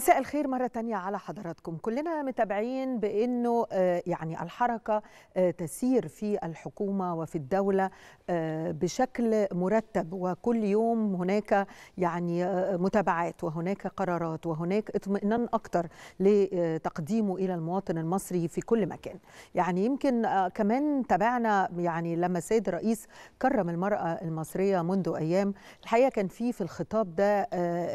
مساء الخير مرة تانية على حضراتكم كلنا متابعين بأنه آه، يعني الحركة آه، تسير في الحكومة وفي الدولة آه، بشكل مرتب وكل يوم هناك يعني متابعات وهناك قرارات وهناك اطمئنان أكتر لتقديمه إلى المواطن المصري في كل مكان يعني يمكن كمان تابعنا يعني لما السيد الرئيس كرم المرأة المصرية منذ أيام الحقيقة كان في في الخطاب ده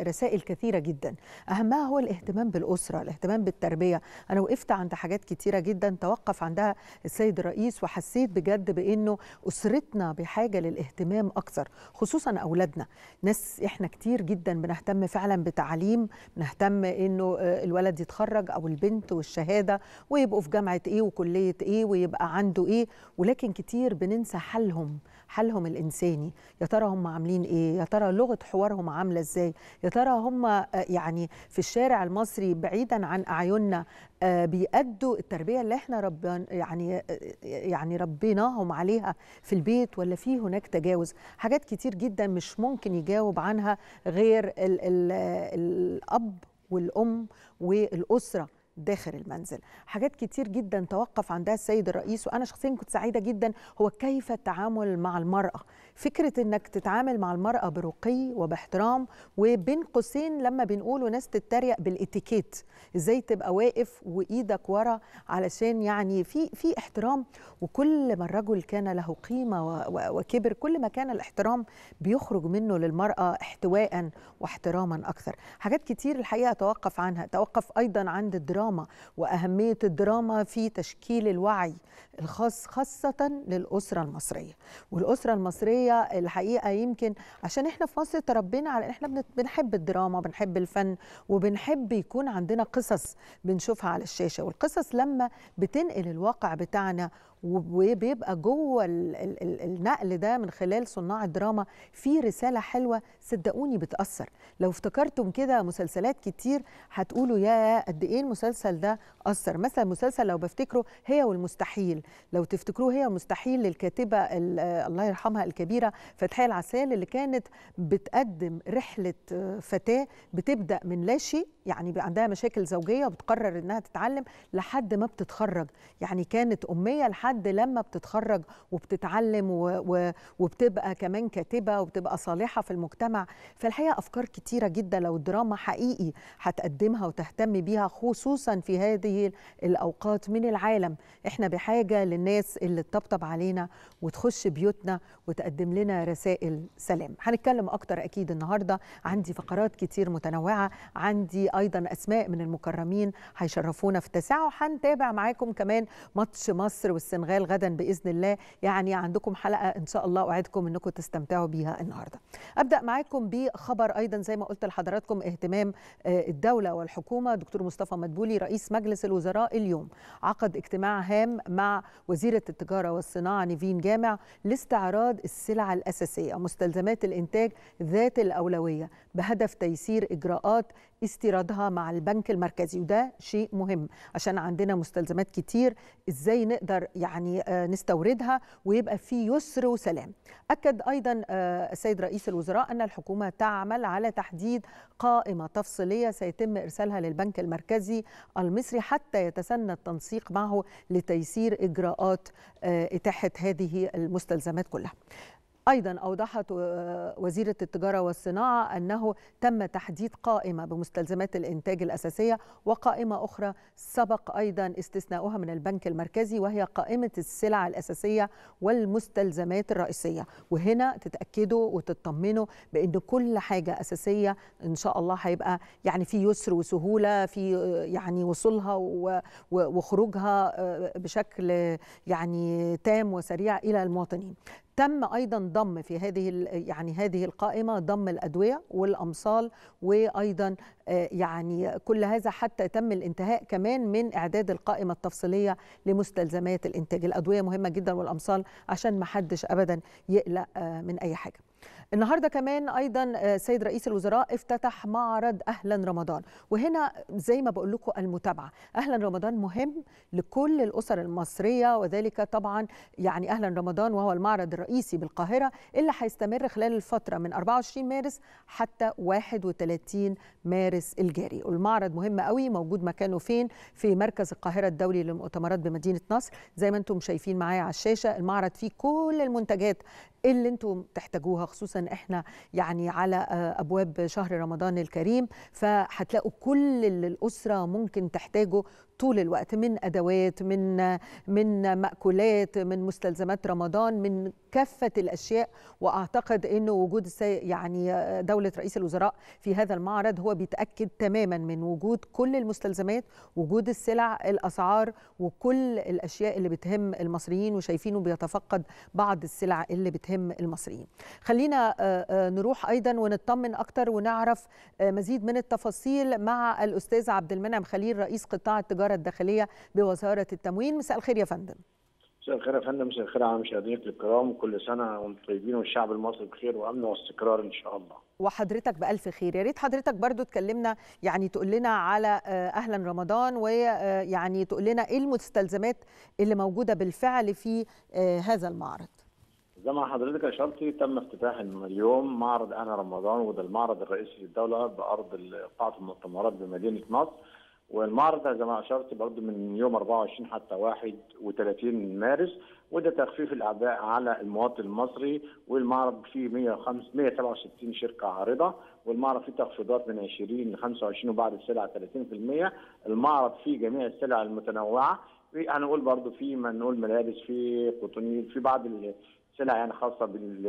رسائل كثيرة جدا أهمها هو هو الاهتمام بالاسره الاهتمام بالتربيه انا وقفت عند حاجات كتيره جدا توقف عندها السيد الرئيس وحسيت بجد بانه اسرتنا بحاجه للاهتمام اكثر خصوصا اولادنا ناس احنا كتير جدا بنهتم فعلا بتعليم بنهتم انه آه، الولد يتخرج او البنت والشهاده ويبقوا في جامعه ايه وكليه ايه ويبقى عنده ايه ولكن كتير بننسى حالهم حالهم الانساني يا ترى هم عاملين ايه يا ترى لغه حوارهم عامله ازاي يا ترى هم آه، يعني في الشارع المصري بعيدا عن اعيننا آه، بيأدوا التربيه اللي احنا ربنا يعني آه، يعني ربيناهم عليها في البيت ولا في هناك تجاوز حاجات كتير جدا مش ممكن يجاوب عنها غير ال ال الاب والام والاسره داخل المنزل حاجات كتير جدا توقف عندها السيد الرئيس وأنا شخصيا كنت سعيدة جدا هو كيف التعامل مع المرأة فكرة أنك تتعامل مع المرأة برقي وباحترام وبين قوسين لما بنقوله ناس تتريق بالاتيكيت ازاي تبقى واقف وايدك ورا علشان يعني في في احترام وكل ما الرجل كان له قيمه وكبر كل ما كان الاحترام بيخرج منه للمراه احتواء واحتراما اكثر حاجات كتير الحقيقه توقف عنها توقف ايضا عند الدراما الدراما واهميه الدراما في تشكيل الوعي الخاص خاصه للاسره المصريه والاسره المصريه الحقيقه يمكن عشان احنا في مصر تربينا على احنا بنحب الدراما بنحب الفن وبنحب يكون عندنا قصص بنشوفها على الشاشه والقصص لما بتنقل الواقع بتاعنا وبيبقى جوه النقل ده من خلال صناع الدراما في رساله حلوه صدقوني بتاثر لو افتكرتم كده مسلسلات كتير هتقولوا يا قد ايه المسلسل ده اثر مثلا مسلسل لو بفتكره هي والمستحيل لو تفتكروه هي والمستحيل للكاتبه الله يرحمها الكبيره فتحيه العسال اللي كانت بتقدم رحله فتاه بتبدا من لا شيء يعني عندها مشاكل زوجيه وبتقرر انها تتعلم لحد ما بتتخرج يعني كانت اميه لحد حد لما بتتخرج وبتتعلم وبتبقى كمان كاتبه وبتبقى صالحه في المجتمع فالحقيقه افكار كتيره جدا لو الدراما حقيقي هتقدمها وتهتم بيها خصوصا في هذه الاوقات من العالم احنا بحاجه للناس اللي تطبطب علينا وتخش بيوتنا وتقدم لنا رسائل سلام هنتكلم اكتر اكيد النهارده عندي فقرات كتير متنوعه عندي ايضا اسماء من المكرمين هيشرفونا في التسعه وهنتابع معاكم كمان ماتش مصر والسنغال الانغال غدا باذن الله يعني عندكم حلقه ان شاء الله اوعدكم انكم تستمتعوا بيها النهارده ابدا معاكم بخبر ايضا زي ما قلت لحضراتكم اهتمام آه، الدوله والحكومه دكتور مصطفى مدبولي رئيس مجلس الوزراء اليوم عقد اجتماع هام مع وزيره التجاره والصناعه نيفين جامع لاستعراض السلع الاساسيه مستلزمات الانتاج ذات الاولويه بهدف تيسير اجراءات استيرادها مع البنك المركزي وده شيء مهم عشان عندنا مستلزمات كتير ازاي نقدر يعني آه، نستوردها ويبقى في يسر وسلام اكد ايضا آه، السيد رئيس الوزراء ان الحكومه تعمل على تحديد قائمه تفصيليه سيتم ارسالها للبنك المركزي المصري حتى يتسنى التنسيق معه لتيسير اجراءات آه، اتاحه هذه المستلزمات كلها أيضا أوضحت آه، وزيرة التجارة والصناعة أنه تم تحديد قائمة بمستلزمات الإنتاج الأساسية وقائمة أخرى سبق أيضا استثناؤها من البنك المركزي وهي قائمة السلع الأساسية والمستلزمات الرئيسية وهنا تتأكدوا وتطمنوا بأن كل حاجة أساسية إن شاء الله هيبقى يعني في يسر وسهولة في آه، يعني وصولها وخروجها آه، بشكل يعني تام وسريع إلى المواطنين تم ايضا ضم في هذه يعني هذه القائمه ضم الادويه والامصال وايضا آه، يعني كل هذا حتى تم الانتهاء كمان من اعداد القائمه التفصيليه لمستلزمات الانتاج الادويه مهمه جدا والامصال عشان ما حدش ابدا يقلق آه، من اي حاجه النهارده كمان ايضا آه، سيد رئيس الوزراء افتتح معرض اهلا رمضان وهنا زي ما بقول لكم المتابعه اهلا رمضان مهم لكل الاسر المصريه وذلك طبعا يعني اهلا رمضان وهو المعرض الرئيسي بالقاهره اللي هيستمر خلال الفتره من 24 مارس حتى 31 مارس الجاري والمعرض مهم قوي موجود مكانه فين في مركز القاهره الدولي للمؤتمرات بمدينه نصر زي ما انتم شايفين معايا على الشاشه المعرض فيه كل المنتجات اللي انتم تحتاجوها خصوصا احنا يعني على آه، ابواب شهر رمضان الكريم فهتلاقوا كل اللي الاسره ممكن تحتاجه طول الوقت من ادوات من من ماكولات من مستلزمات رمضان من كافه الاشياء واعتقد انه وجود يعني دوله رئيس الوزراء في هذا المعرض هو بيتاكد تماما من وجود كل المستلزمات وجود السلع الاسعار وكل الاشياء اللي بتهم المصريين وشايفينه بيتفقد بعض السلع اللي بتهم المصريين خلينا آه، آه، نروح ايضا ونطمن اكتر ونعرف آه، مزيد من التفاصيل مع الاستاذ عبد المنعم خليل رئيس قطاع التجاره التجاره الداخليه بوزاره التموين مساء الخير يا فندم مساء الخير يا فندم مساء الخير على مشاهدينك الكرام كل سنه وانتم طيبين والشعب المصري بخير وامن واستقرار ان شاء الله وحضرتك بألف خير يا ريت حضرتك برضو تكلمنا يعني تقول لنا على آه، أهلا رمضان ويعني آه، تقول لنا إيه المستلزمات اللي موجودة بالفعل في آه، هذا المعرض زي ما حضرتك اشرت تم افتتاح اليوم معرض انا رمضان وده المعرض الرئيسي للدوله بارض قاعه المؤتمرات بمدينه نصر والمعرض زي ما اشرت برضه من يوم 24 حتى 31 مارس وده تخفيف الاعباء على المواطن المصري والمعرض فيه 105 167 شركه عارضه والمعرض فيه تخفيضات من 20 ل 25 وبعض السلع 30% المعرض فيه جميع السلع المتنوعه هنقول برضه في ما نقول ملابس في قطنيه في بعض السلع يعني خاصه بال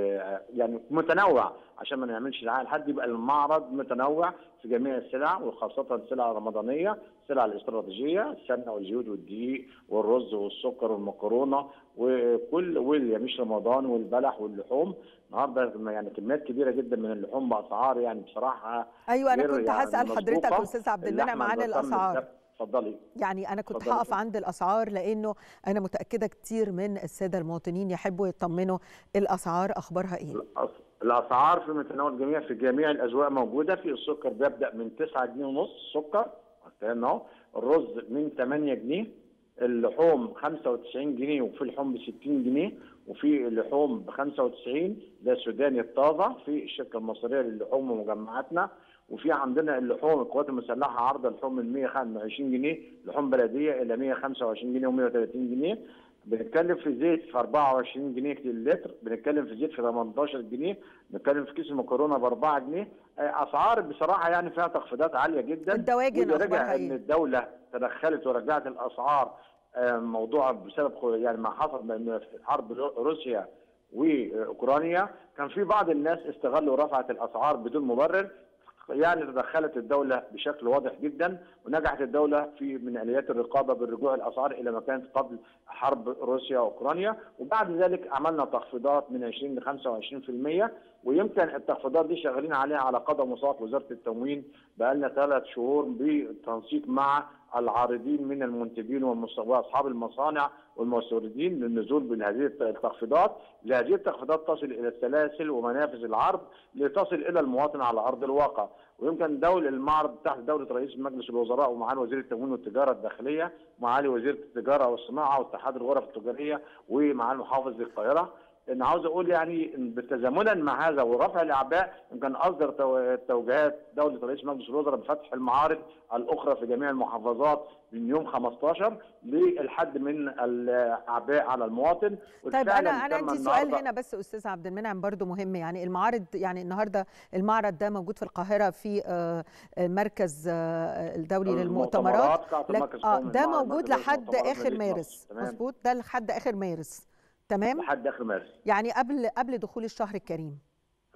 يعني متنوع عشان ما نعملش دعايه لحد يبقى المعرض متنوع جميع السلع وخاصة السلع الرمضانية السلع الاستراتيجية السمنة والزيوت والدقيق والرز والسكر والمكرونة وكل مش رمضان والبلح واللحوم النهارده يعني كميات كبيره جدا من اللحوم باسعار يعني بصراحه ايوه انا كنت يعني هسال حضرتك استاذ عبد المنعم عن الاسعار اتفضلي يعني انا كنت هقف عند الاسعار لانه انا متاكده كتير من الساده المواطنين يحبوا يطمنوا الاسعار اخبارها ايه الاسعار في متناول الجميع في جميع الاسواق موجوده في السكر بيبدا من 9 جنيه ونص سكر اهو الرز من 8 جنيه اللحوم 95 جنيه وفي لحوم ب 60 جنيه وفي لحوم ب 95 ده سوداني الطازه في الشركه المصريه للحوم ومجمعاتنا وفي عندنا اللحوم القوات المسلحه عارضه لحوم من 125 جنيه لحوم بلديه الى 125 جنيه و130 جنيه بنتكلم في زيت في 24 جنيه للتر بنتكلم في زيت في 18 جنيه بنتكلم في كيس المكرونه ب 4 جنيه آه، اسعار بصراحه يعني فيها تخفيضات عاليه جدا الدواجن رجع ان الدوله تدخلت ورجعت الاسعار آه، موضوع بسبب يعني ما حصل من حرب روسيا واوكرانيا كان في بعض الناس استغلوا ورفعت الاسعار بدون مبرر يعني تدخلت الدولة بشكل واضح جدا ونجحت الدولة في من آليات الرقابة بالرجوع الأسعار إلى ما كانت قبل حرب روسيا وأوكرانيا وبعد ذلك عملنا تخفيضات من 20 ل 25% ويمكن التخفيضات دي شغالين عليها على قدم وساق وزارة التموين بقالنا ثلاث شهور بالتنسيق مع العارضين من المنتجين واصحاب المصانع والمستوردين للنزول بهذه التخفيضات لهذه التخفيضات تصل الى السلاسل ومنافذ العرض لتصل الى المواطن على ارض الواقع ويمكن دول المعرض تحت دولة رئيس مجلس الوزراء ومعالي وزير التموين والتجارة الداخلية ومعالي وزير التجارة والصناعة واتحاد الغرف التجارية ومعالي محافظ القاهرة ان عاوز اقول يعني تزامنا مع هذا ورفع الاعباء كان اصدر توجيهات دوله رئيس مجلس الوزراء بفتح المعارض الاخرى في جميع المحافظات من يوم 15 للحد من الاعباء على المواطن طيب انا انا عندي سؤال هنا بس استاذ عبد المنعم برضو مهم يعني المعارض يعني النهارده المعرض ده موجود في القاهره في آه، المركز آه، الدولي للمؤتمرات لك آه ده موجود لحد اخر مارس مظبوط ده لحد اخر مارس تمام لحد اخر مارس يعني قبل قبل دخول الشهر الكريم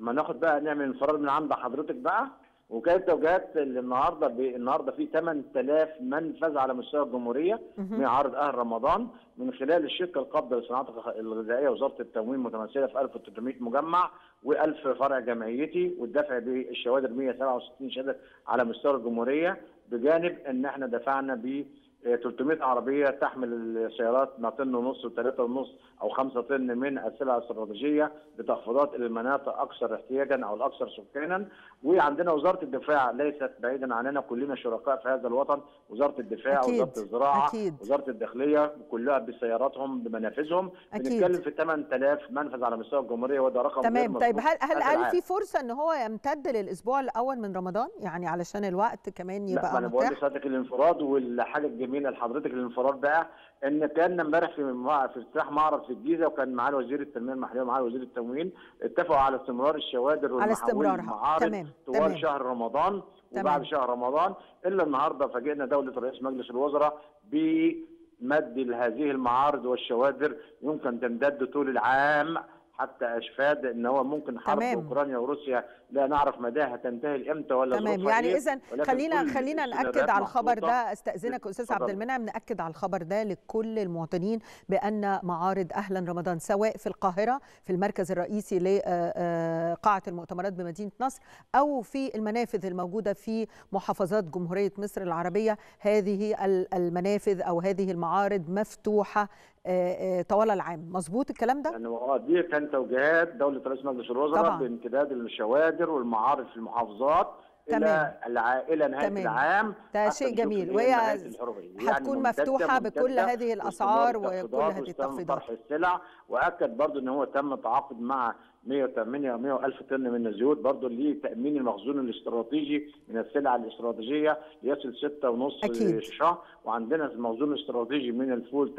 ما ناخد بقى نعمل انفراد من عند حضرتك بقى وكانت توجيهات النهارده ب... النهارده في 8000 منفذ على مستوى الجمهوريه من عرض اهل رمضان من خلال الشركه القابضه للصناعات الغذائيه وزاره التموين متمثله في 1300 مجمع و1000 فرع جمعيتي والدفع بالشوادر 167 شهاده على مستوى الجمهوريه بجانب ان احنا دفعنا ب 300 آه، عربيه تحمل السيارات ما طن ونص وثلاثة ونص او 5 طن من السلع الاستراتيجيه بتخفيضات للمناطق اكثر احتياجا او الاكثر سكانا وعندنا وزاره الدفاع ليست بعيدا عننا كلنا شركاء في هذا الوطن وزاره الدفاع أكيد. وزاره الزراعه أكيد. وزاره الداخليه كلها بسياراتهم بمنافذهم بنتكلم في 8000 منفذ على مستوى الجمهوريه وده رقم تمام طيب هل هل هل في فرصه ان هو يمتد للاسبوع الاول من رمضان يعني علشان الوقت كمان يبقى لا انا بقول لحضرتك الانفراد والحاجه المسلمين لحضرتك الانفراد بقى ان كان امبارح في في افتتاح معرض في الجيزه وكان معاه وزير التنميه المحليه ومعاه وزير التموين اتفقوا على استمرار الشوادر على استمرارها تمام طوال تمام. شهر رمضان تمام. وبعد شهر رمضان الا النهارده فاجئنا دوله رئيس مجلس الوزراء بمد لهذه المعارض والشوادر يمكن تمتد طول العام حتى اشفاد ان هو ممكن حرب تمام. اوكرانيا وروسيا لا نعرف مداها تنتهي امتى ولا تمام يعني إيه، اذا خلينا خلينا ناكد على الخبر ده استاذنك استاذ عبد المنعم ناكد على الخبر ده لكل المواطنين بان معارض اهلا رمضان سواء في القاهره في المركز الرئيسي لقاعه آه، آه، المؤتمرات بمدينه نصر او في المنافذ الموجوده في محافظات جمهوريه مصر العربيه هذه المنافذ او هذه المعارض مفتوحه آه، آه، طوال العام مظبوط الكلام ده؟ يعني اه دي كان توجيهات دوله رئيس مجلس الوزراء بامتداد الشوادر والمعارف في المحافظات تمام الى نهايه تمام. العام ده شيء جميل وهي هتكون يعني مفتوحه بكل هذه الاسعار وكل هذه التخفيضات السلع واكد برضه ان هو تم تعاقد مع 108 و100 الف طن من الزيوت برضه لتامين المخزون الاستراتيجي من السلع الاستراتيجيه يصل 6.5 شهر وعندنا الموزون الاستراتيجي من الفول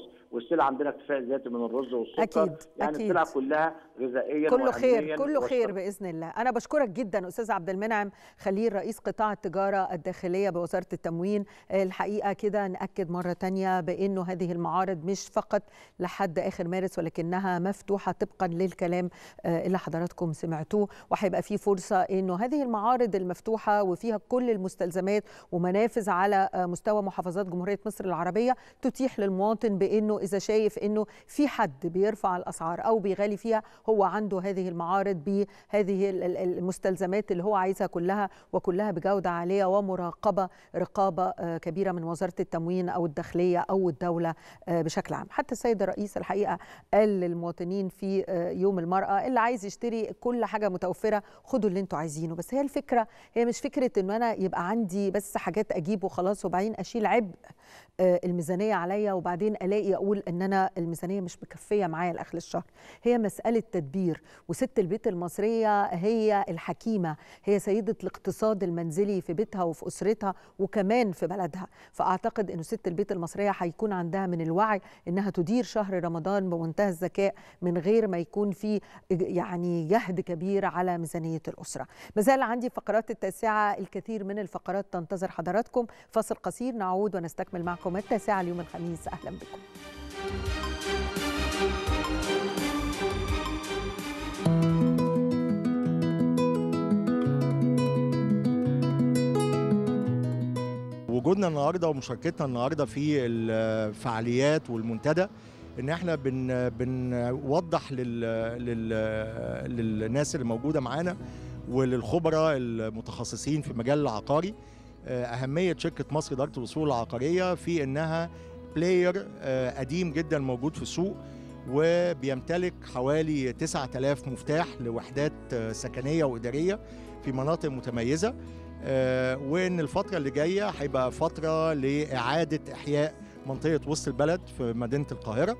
8.5 والسلع عندنا اكتفاء ذاتي من الرز والسكر أكيد. يعني أكيد. السلع كلها غذائيا كله خير كله خير باذن الله انا بشكرك جدا استاذ عبد المنعم خليل رئيس قطاع التجاره الداخليه بوزاره التموين الحقيقه كده ناكد مره ثانيه بانه هذه المعارض مش فقط لحد اخر مارس ولكنها مفتوحه طبقا للكلام آه، اللي حضراتكم سمعتوه وهيبقى في فرصه انه هذه المعارض المفتوحه وفيها كل المستلزمات ومنافذ على آه، مستوى محافظة محافظات جمهوريه مصر العربيه تتيح للمواطن بانه اذا شايف انه في حد بيرفع الاسعار او بيغالي فيها هو عنده هذه المعارض بهذه المستلزمات اللي هو عايزها كلها وكلها بجوده عاليه ومراقبه رقابه آه، كبيره من وزاره التموين او الداخليه او الدوله آه، بشكل عام حتى السيد الرئيس الحقيقه قال للمواطنين في آه، يوم المراه اللي عايز يشتري كل حاجه متوفره خدوا اللي انتوا عايزينه بس هي الفكره هي مش فكره ان انا يبقى عندي بس حاجات اجيب وخلاص وبعدين اشيل العبء آه، الميزانيه عليا وبعدين الاقي اقول ان انا الميزانيه مش مكفيه معايا لاخر الشهر هي مساله تدبير وست البيت المصريه هي الحكيمه هي سيده الاقتصاد المنزلي في بيتها وفي اسرتها وكمان في بلدها فاعتقد ان ست البيت المصريه هيكون عندها من الوعي انها تدير شهر رمضان بمنتهى الذكاء من غير ما يكون في يعني جهد كبير على ميزانيه الاسره ما زال عندي فقرات التاسعه الكثير من الفقرات تنتظر حضراتكم فاصل قصير نعود ونستكمل نكمل معكم التاسعة اليوم الخميس أهلا بكم وجودنا النهارده ومشاركتنا النهارده في الفعاليات والمنتدى ان احنا بنوضح بن لل للناس اللي موجوده معانا وللخبراء المتخصصين في المجال العقاري آه، اهميه شركه مصر اداره الاصول العقاريه في انها بلاير آه، قديم جدا موجود في السوق وبيمتلك حوالي 9000 مفتاح لوحدات آه، سكنيه واداريه في مناطق متميزه وان الفتره اللي جايه هيبقى فتره لاعاده احياء منطقه وسط البلد في مدينه القاهره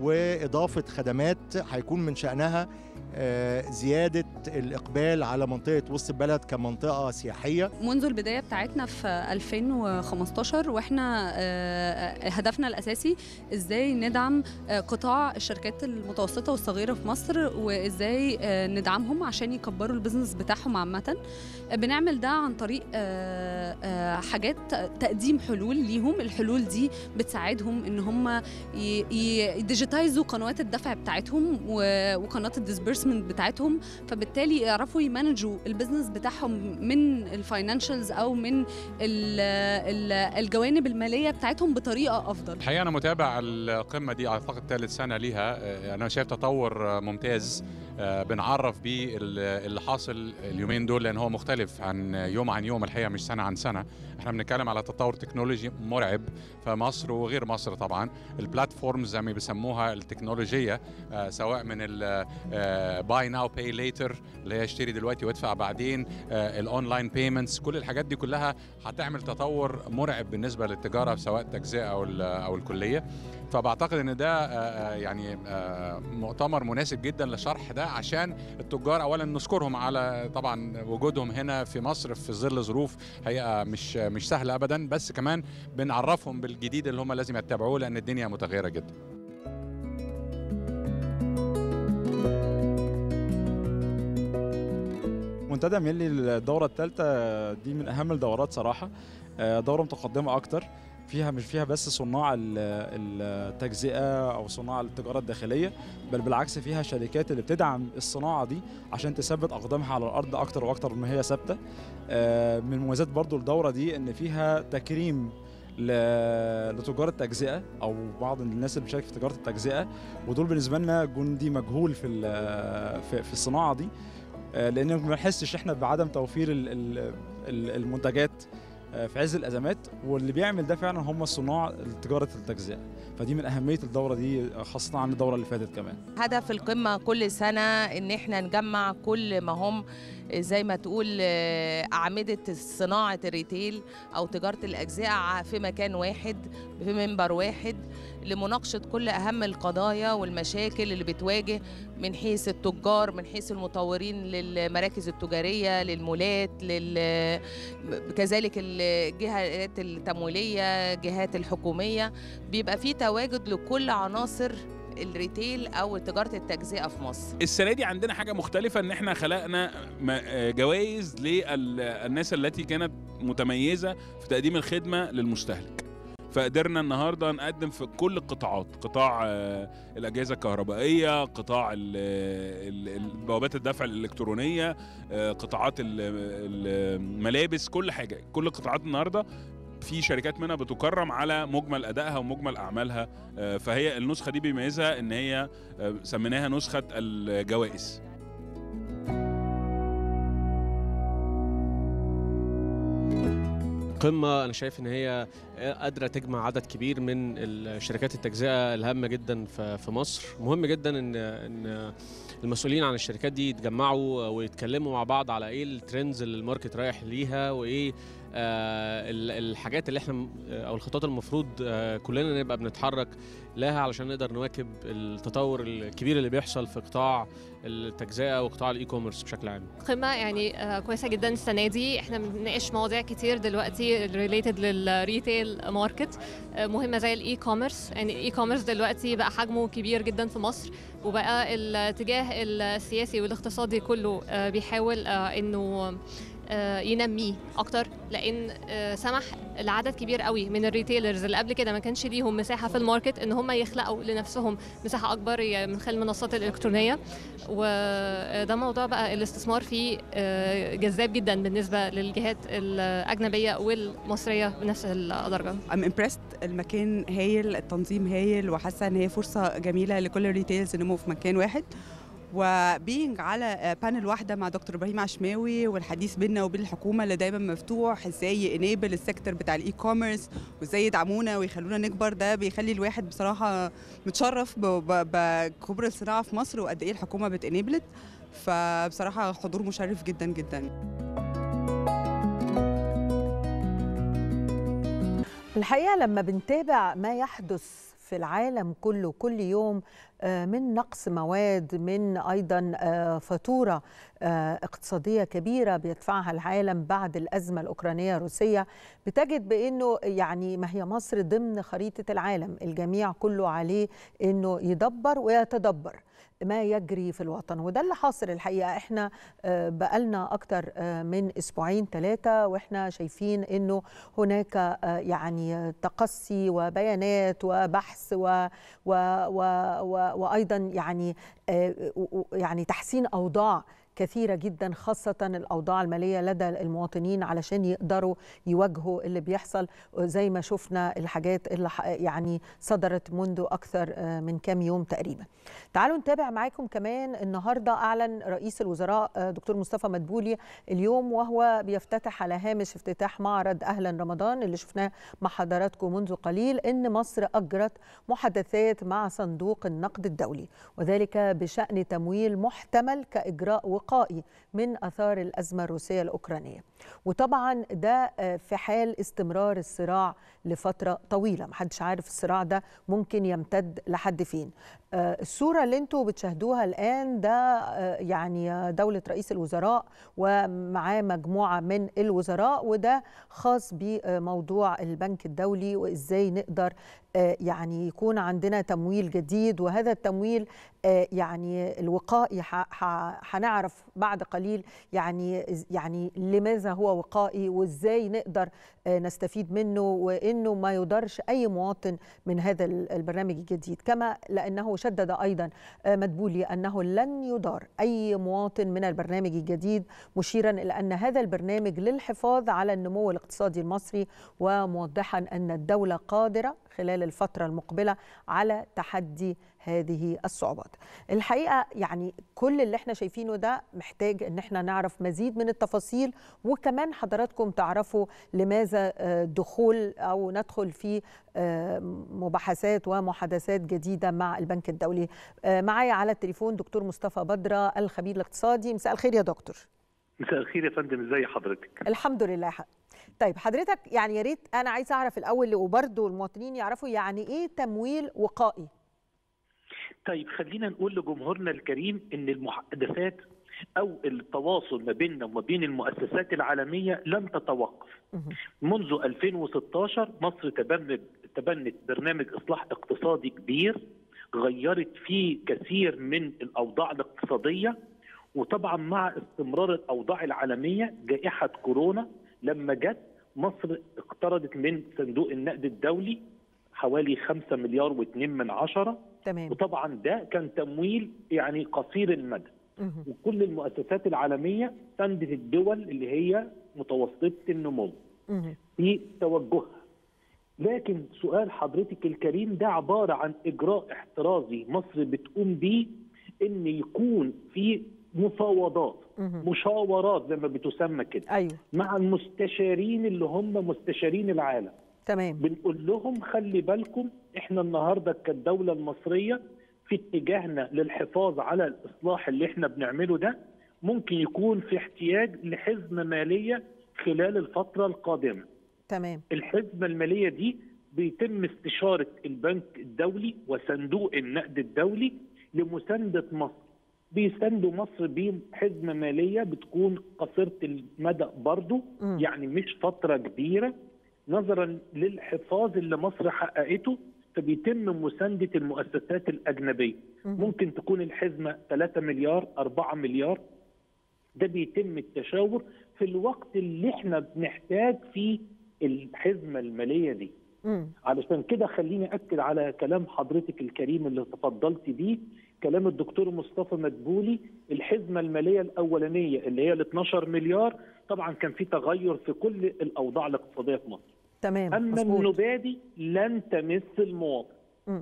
واضافه خدمات هيكون من شانها آه، زيادة الإقبال على منطقة وسط البلد كمنطقة سياحية منذ البداية بتاعتنا في 2015 وإحنا آه، آه، هدفنا الأساسي إزاي ندعم قطاع الشركات المتوسطة والصغيرة في مصر وإزاي ندعمهم عشان يكبروا البزنس بتاعهم عامة بنعمل ده عن طريق حاجات تقديم حلول ليهم الحلول دي بتساعدهم إن هم يديجيتايزوا قنوات الدفع بتاعتهم وقناة الديسبيرس الانفستمنت بتاعتهم فبالتالي يعرفوا يمانجوا البيزنس بتاعهم من الفاينانشالز او من الجوانب الماليه بتاعتهم بطريقه افضل الحقيقه انا متابع القمه دي اعتقد ثالث سنه ليها انا شايف تطور ممتاز آه، بنعرف بيه اللي حاصل اليومين دول لان هو مختلف عن يوم عن يوم الحقيقه مش سنه عن سنه احنا بنتكلم على تطور تكنولوجي مرعب في مصر وغير مصر طبعا البلاتفورمز زي ما بيسموها التكنولوجيه آه، سواء من باي ناو باي ليتر اللي هي اشتري دلوقتي وادفع بعدين آه، الاونلاين بيمنتس كل الحاجات دي كلها هتعمل تطور مرعب بالنسبه للتجاره سواء التجزئه او او الكليه فبعتقد ان ده يعني مؤتمر مناسب جدا لشرح ده عشان التجار اولا نشكرهم على طبعا وجودهم هنا في مصر في ظل ظروف هيئه مش مش سهله ابدا بس كمان بنعرفهم بالجديد اللي هم لازم يتبعوه لان الدنيا متغيره جدا منتدى ميلي الدوره الثالثه دي من اهم الدورات صراحه دوره متقدمه اكتر فيها مش فيها بس صناع التجزئه او صناع التجاره الداخليه بل بالعكس فيها شركات اللي بتدعم الصناعه دي عشان تثبت اقدامها على الارض اكتر واكتر ما هي ثابته آه، من مميزات برضو الدوره دي ان فيها تكريم لتجار التجزئه او بعض الناس اللي بتشارك في تجاره التجزئه ودول بالنسبه لنا جندي مجهول في في الصناعه دي آه، لان ما نحسش احنا بعدم توفير المنتجات آه، في عز الازمات واللي بيعمل ده فعلا هم صناع تجاره التجزئه فدي من اهميه الدوره دي خاصه عن الدوره اللي فاتت كمان هدف القمه كل سنه ان احنا نجمع كل ما هم زي ما تقول آه، أعمدة صناعة الريتيل أو تجارة الأجزاء في مكان واحد في منبر واحد لمناقشة كل أهم القضايا والمشاكل اللي بتواجه من حيث التجار من حيث المطورين للمراكز التجارية للمولات لل... كذلك الجهات التمويلية جهات الحكومية بيبقى في تواجد لكل عناصر الريتيل او تجاره التجزئه في مصر السنه دي عندنا حاجه مختلفه ان احنا خلقنا آه، جوائز للناس التي كانت متميزه في تقديم الخدمه للمستهلك فقدرنا النهارده نقدم في كل القطاعات قطاع آه، الاجهزه الكهربائيه قطاع بوابات الدفع الالكترونيه آه، قطاعات الملابس كل حاجه كل القطاعات النهارده في شركات منها بتكرم على مجمل ادائها ومجمل اعمالها آه، فهي النسخه دي بيميزها ان هي آه، سميناها نسخه الجوائز قمة أنا شايف إن هي آه، قادرة تجمع عدد كبير من الشركات التجزئة الهامة جدا في مصر، مهم جدا إن إن المسؤولين عن الشركات دي يتجمعوا ويتكلموا مع بعض على إيه الترندز اللي الماركت رايح ليها وإيه آه، الحاجات اللي احنا آه، او الخطوات المفروض آه، كلنا نبقى بنتحرك لها علشان نقدر نواكب التطور الكبير اللي بيحصل في قطاع التجزئه وقطاع الاي كوميرس بشكل عام. قمه يعني كويسه جدا السنه دي احنا بنناقش مواضيع كتير دلوقتي ريليتد للريتيل ماركت مهمه زي الاي كوميرس يعني الاي كوميرس دلوقتي بقى حجمه كبير جدا في مصر وبقى الاتجاه السياسي والاقتصادي كله بيحاول انه آه، ينميه اكتر لان آه، سمح لعدد كبير قوي من الريتيلرز اللي قبل كده ما كانش ليهم مساحه في الماركت ان هم يخلقوا لنفسهم مساحه اكبر من خلال المنصات الالكترونيه وده آه، موضوع بقى الاستثمار فيه جذاب جدا بالنسبه للجهات الاجنبيه والمصريه بنفس الدرجه. I'm impressed المكان هايل التنظيم هايل وحاسه ان هي فرصه جميله لكل الريتيلز نمو في مكان واحد وبينج على بانل آه, واحده مع دكتور ابراهيم عشماوي والحديث بيننا وبين الحكومه اللي دايما مفتوح ازاي انيبل السيكتور بتاع الاي كوميرس وازاي يدعمونا ويخلونا نكبر ده بيخلي الواحد بصراحه متشرف بكبر الصناعه في مصر وقد ايه الحكومه بتانيبلت فبصراحه حضور مشرف جدا جدا الحقيقه لما بنتابع ما يحدث في العالم كله كل يوم آه، من نقص مواد من ايضا آه، فاتوره آه، اقتصاديه كبيره بيدفعها العالم بعد الازمه الاوكرانيه الروسيه بتجد بانه يعني ما هي مصر ضمن خريطه العالم الجميع كله عليه انه يدبر ويتدبر ما يجري في الوطن وده اللي حاصل الحقيقه احنا آه، بقالنا اكتر آه، من اسبوعين ثلاثه واحنا شايفين انه هناك آه، يعني تقصي وبيانات وبحث و و و وايضا يعني يعني تحسين اوضاع كثيرة جدا خاصة الأوضاع المالية لدى المواطنين علشان يقدروا يواجهوا اللي بيحصل زي ما شفنا الحاجات اللي يعني صدرت منذ أكثر آه، من كام يوم تقريبا تعالوا نتابع معاكم كمان النهاردة أعلن رئيس الوزراء آه، دكتور مصطفى مدبولي اليوم وهو بيفتتح على هامش افتتاح معرض أهلا رمضان اللي شفناه مع حضراتكم منذ قليل أن مصر أجرت محادثات مع صندوق النقد الدولي وذلك بشأن تمويل محتمل كإجراء وقت الوقائي من اثار الازمه الروسيه الاوكرانيه وطبعا ده آه، في حال استمرار الصراع لفتره طويله محدش عارف الصراع ده ممكن يمتد لحد فين آه، الصوره اللي انتوا بتشاهدوها الان ده آه، يعني دوله رئيس الوزراء ومعاه مجموعه من الوزراء وده خاص بموضوع البنك الدولي وازاي نقدر آه، يعني يكون عندنا تمويل جديد وهذا التمويل آه، يعني الوقائي هنعرف بعد قليل يعني يعني لماذا هو وقائي وازاي نقدر نستفيد منه وانه ما يضرش اي مواطن من هذا البرنامج الجديد كما لانه شدد ايضا آه، مدبولي انه لن يضر اي مواطن من البرنامج الجديد مشيرا الى ان هذا البرنامج للحفاظ على النمو الاقتصادي المصري وموضحا ان الدوله قادره خلال الفتره المقبله على تحدي هذه الصعوبات الحقيقه يعني كل اللي احنا شايفينه ده محتاج ان احنا نعرف مزيد من التفاصيل وكمان حضراتكم تعرفوا لماذا آه، دخول او ندخل في آه، مباحثات ومحادثات جديده مع البنك الدولي آه، معايا على التليفون دكتور مصطفى بدره الخبير الاقتصادي مساء الخير يا دكتور مساء الخير يا فندم ازي حضرتك الحمد لله طيب حضرتك يعني يا ريت انا عايزه اعرف الاول وبرده المواطنين يعرفوا يعني ايه تمويل وقائي طيب خلينا نقول لجمهورنا الكريم ان المحادثات او التواصل ما بيننا وما بين المؤسسات العالميه لم تتوقف. منذ 2016 مصر تبنت تبنت برنامج اصلاح اقتصادي كبير غيرت فيه كثير من الاوضاع الاقتصاديه وطبعا مع استمرار الاوضاع العالميه جائحه كورونا لما جت مصر اقترضت من صندوق النقد الدولي حوالي 5 مليار و2 من عشره تمام. وطبعا ده كان تمويل يعني قصير المدى وكل المؤسسات العالميه تندد الدول اللي هي متوسطه النمو في توجهها لكن سؤال حضرتك الكريم ده عباره عن اجراء احترازي مصر بتقوم بيه ان يكون في مفاوضات مشاورات زي ما بتسمى كده أيوه. مع المستشارين اللي هم مستشارين العالم تمام بنقول لهم خلي بالكم احنا النهارده كالدوله المصريه في اتجاهنا للحفاظ على الاصلاح اللي احنا بنعمله ده ممكن يكون في احتياج لحزمه ماليه خلال الفتره القادمه. تمام. الحزمه الماليه دي بيتم استشاره البنك الدولي وصندوق النقد الدولي لمسانده مصر. بيساندوا مصر بحزمه ماليه بتكون قصيره المدى برضه يعني مش فتره كبيره نظرا للحفاظ اللي مصر حققته فبيتم مسانده المؤسسات الاجنبيه ممكن تكون الحزمه 3 مليار 4 مليار ده بيتم التشاور في الوقت اللي احنا بنحتاج فيه الحزمه الماليه دي علشان كده خليني اكد على كلام حضرتك الكريم اللي تفضلتي بيه كلام الدكتور مصطفى مدبولي الحزمه الماليه الاولانيه اللي هي ال 12 مليار طبعا كان في تغير في كل الاوضاع الاقتصاديه في مصر تمام اما مزبوط. النبادي لن تمس المواطن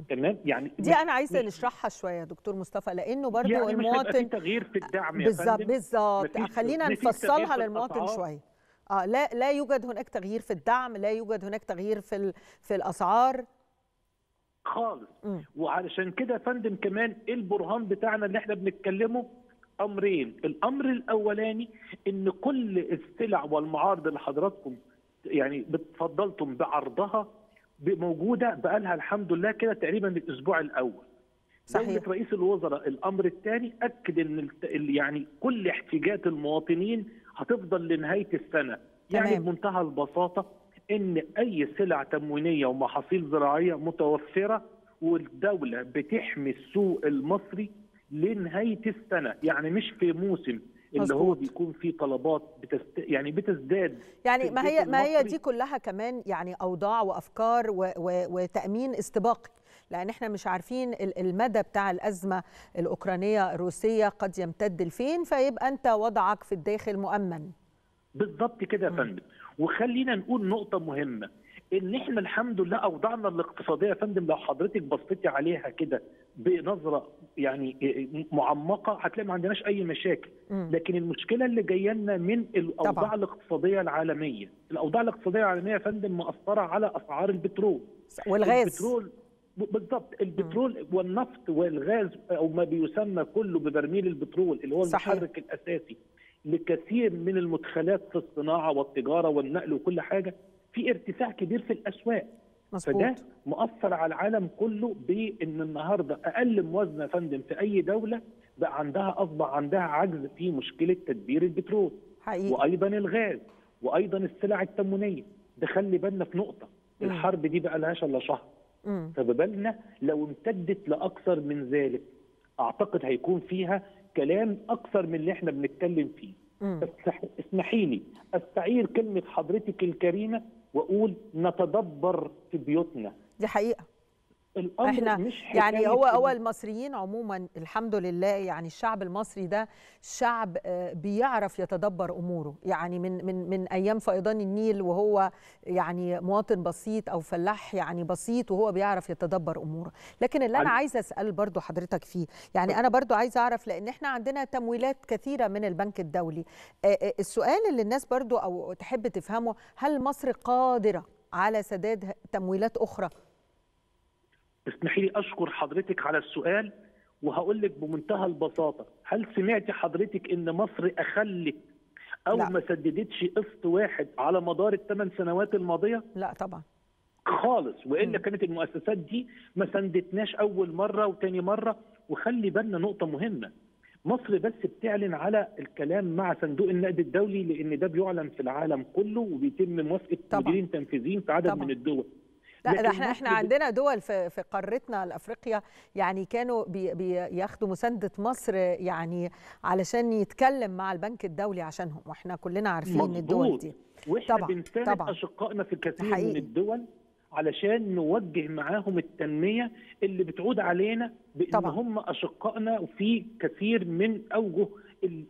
تمام يعني دي انا عايزه نشرحها شويه يا دكتور مصطفى لانه برضو يعني المواطن مش تغيير في الدعم يا آه، بالظبط بالظبط خلينا نفصلها للمواطن شويه اه لا لا يوجد هناك تغيير في الدعم لا يوجد هناك تغيير في في الاسعار خالص مم. وعلشان كده يا فندم كمان البرهان بتاعنا اللي احنا بنتكلمه امرين الامر الاولاني ان كل السلع والمعارض اللي حضراتكم يعني بتفضلتم بعرضها موجوده بقى لها الحمد لله كده تقريبا الاسبوع الاول صحيح. رئيس الوزراء الامر الثاني اكد ان يعني كل احتياجات المواطنين هتفضل لنهايه السنه يعني تمام. يعني بمنتهى البساطه ان اي سلع تموينيه ومحاصيل زراعيه متوفره والدوله بتحمي السوق المصري لنهايه السنه يعني مش في موسم اللي هو بيكون في طلبات بتست... يعني بتزداد يعني ما هي ما هي دي كلها كمان يعني اوضاع وافكار و... و... وتامين استباقي لان احنا مش عارفين المدى بتاع الازمه الاوكرانيه الروسيه قد يمتد لفين فيبقى انت وضعك في الداخل مؤمن بالضبط كده يا فندم وخلينا نقول نقطه مهمه ان احنا الحمد لله اوضاعنا الاقتصاديه يا فندم لو حضرتك بصيتي عليها كده بنظره يعني معمقه هتلاقي ما عندناش اي مشاكل لكن المشكله اللي جايه لنا من الاوضاع طبعا. الاقتصاديه العالميه الاوضاع الاقتصاديه العالميه يا فندم مأثره على اسعار البترول والغاز البترول بالضبط البترول م. والنفط والغاز او ما بيسمى كله ببرميل البترول اللي هو صحيح. المحرك الاساسي لكثير من المدخلات في الصناعه والتجاره والنقل وكل حاجه في ارتفاع كبير في الاسواق مصبوط. فده مؤثر على العالم كله بان النهارده اقل موازنه فندم في اي دوله بقى عندها اصبح عندها عجز في مشكله تدبير البترول حقيقي. وايضا الغاز وايضا السلع التموينيه ده خلي بالنا في نقطه م. الحرب دي بقى لهاش الا شهر فبالنا لو امتدت لاكثر من ذلك اعتقد هيكون فيها كلام اكثر من اللي احنا بنتكلم فيه بس استعير كلمه حضرتك الكريمه واقول نتدبر في بيوتنا دي حقيقه الامر احنا مش يعني هو هو المصريين عموما الحمد لله يعني الشعب المصري ده شعب آه، بيعرف يتدبر اموره يعني من من من ايام فيضان النيل وهو يعني مواطن بسيط او فلاح يعني بسيط وهو بيعرف يتدبر اموره لكن اللي انا عايزه اسال برضو حضرتك فيه يعني انا برضو عايزه اعرف لان احنا عندنا تمويلات كثيره من البنك الدولي آه، آه، السؤال اللي الناس برضو او تحب تفهمه هل مصر قادره على سداد تمويلات اخرى اسمحي لي اشكر حضرتك على السؤال وهقول لك بمنتهى البساطه هل سمعت حضرتك ان مصر اخلت او لا. ما سددتش قسط واحد على مدار الثمان سنوات الماضيه لا طبعا خالص والا م. كانت المؤسسات دي ما سندتناش اول مره وتاني مره وخلي بالنا نقطه مهمه مصر بس بتعلن على الكلام مع صندوق النقد الدولي لان ده بيعلن في العالم كله وبيتم موافقه مديرين تنفيذيين في عدد طبعًا. من الدول لا, ده احنا احنا عندنا دول في, في قارتنا الافريقيا يعني كانوا بياخدوا مسانده مصر يعني علشان يتكلم مع البنك الدولي عشانهم واحنا كلنا عارفين ان الدول دي واحنا طبعا طبعا اشقائنا في كثير حقيقي. من الدول علشان نوجه معاهم التنميه اللي بتعود علينا بان طبعا. هم اشقائنا وفي كثير من اوجه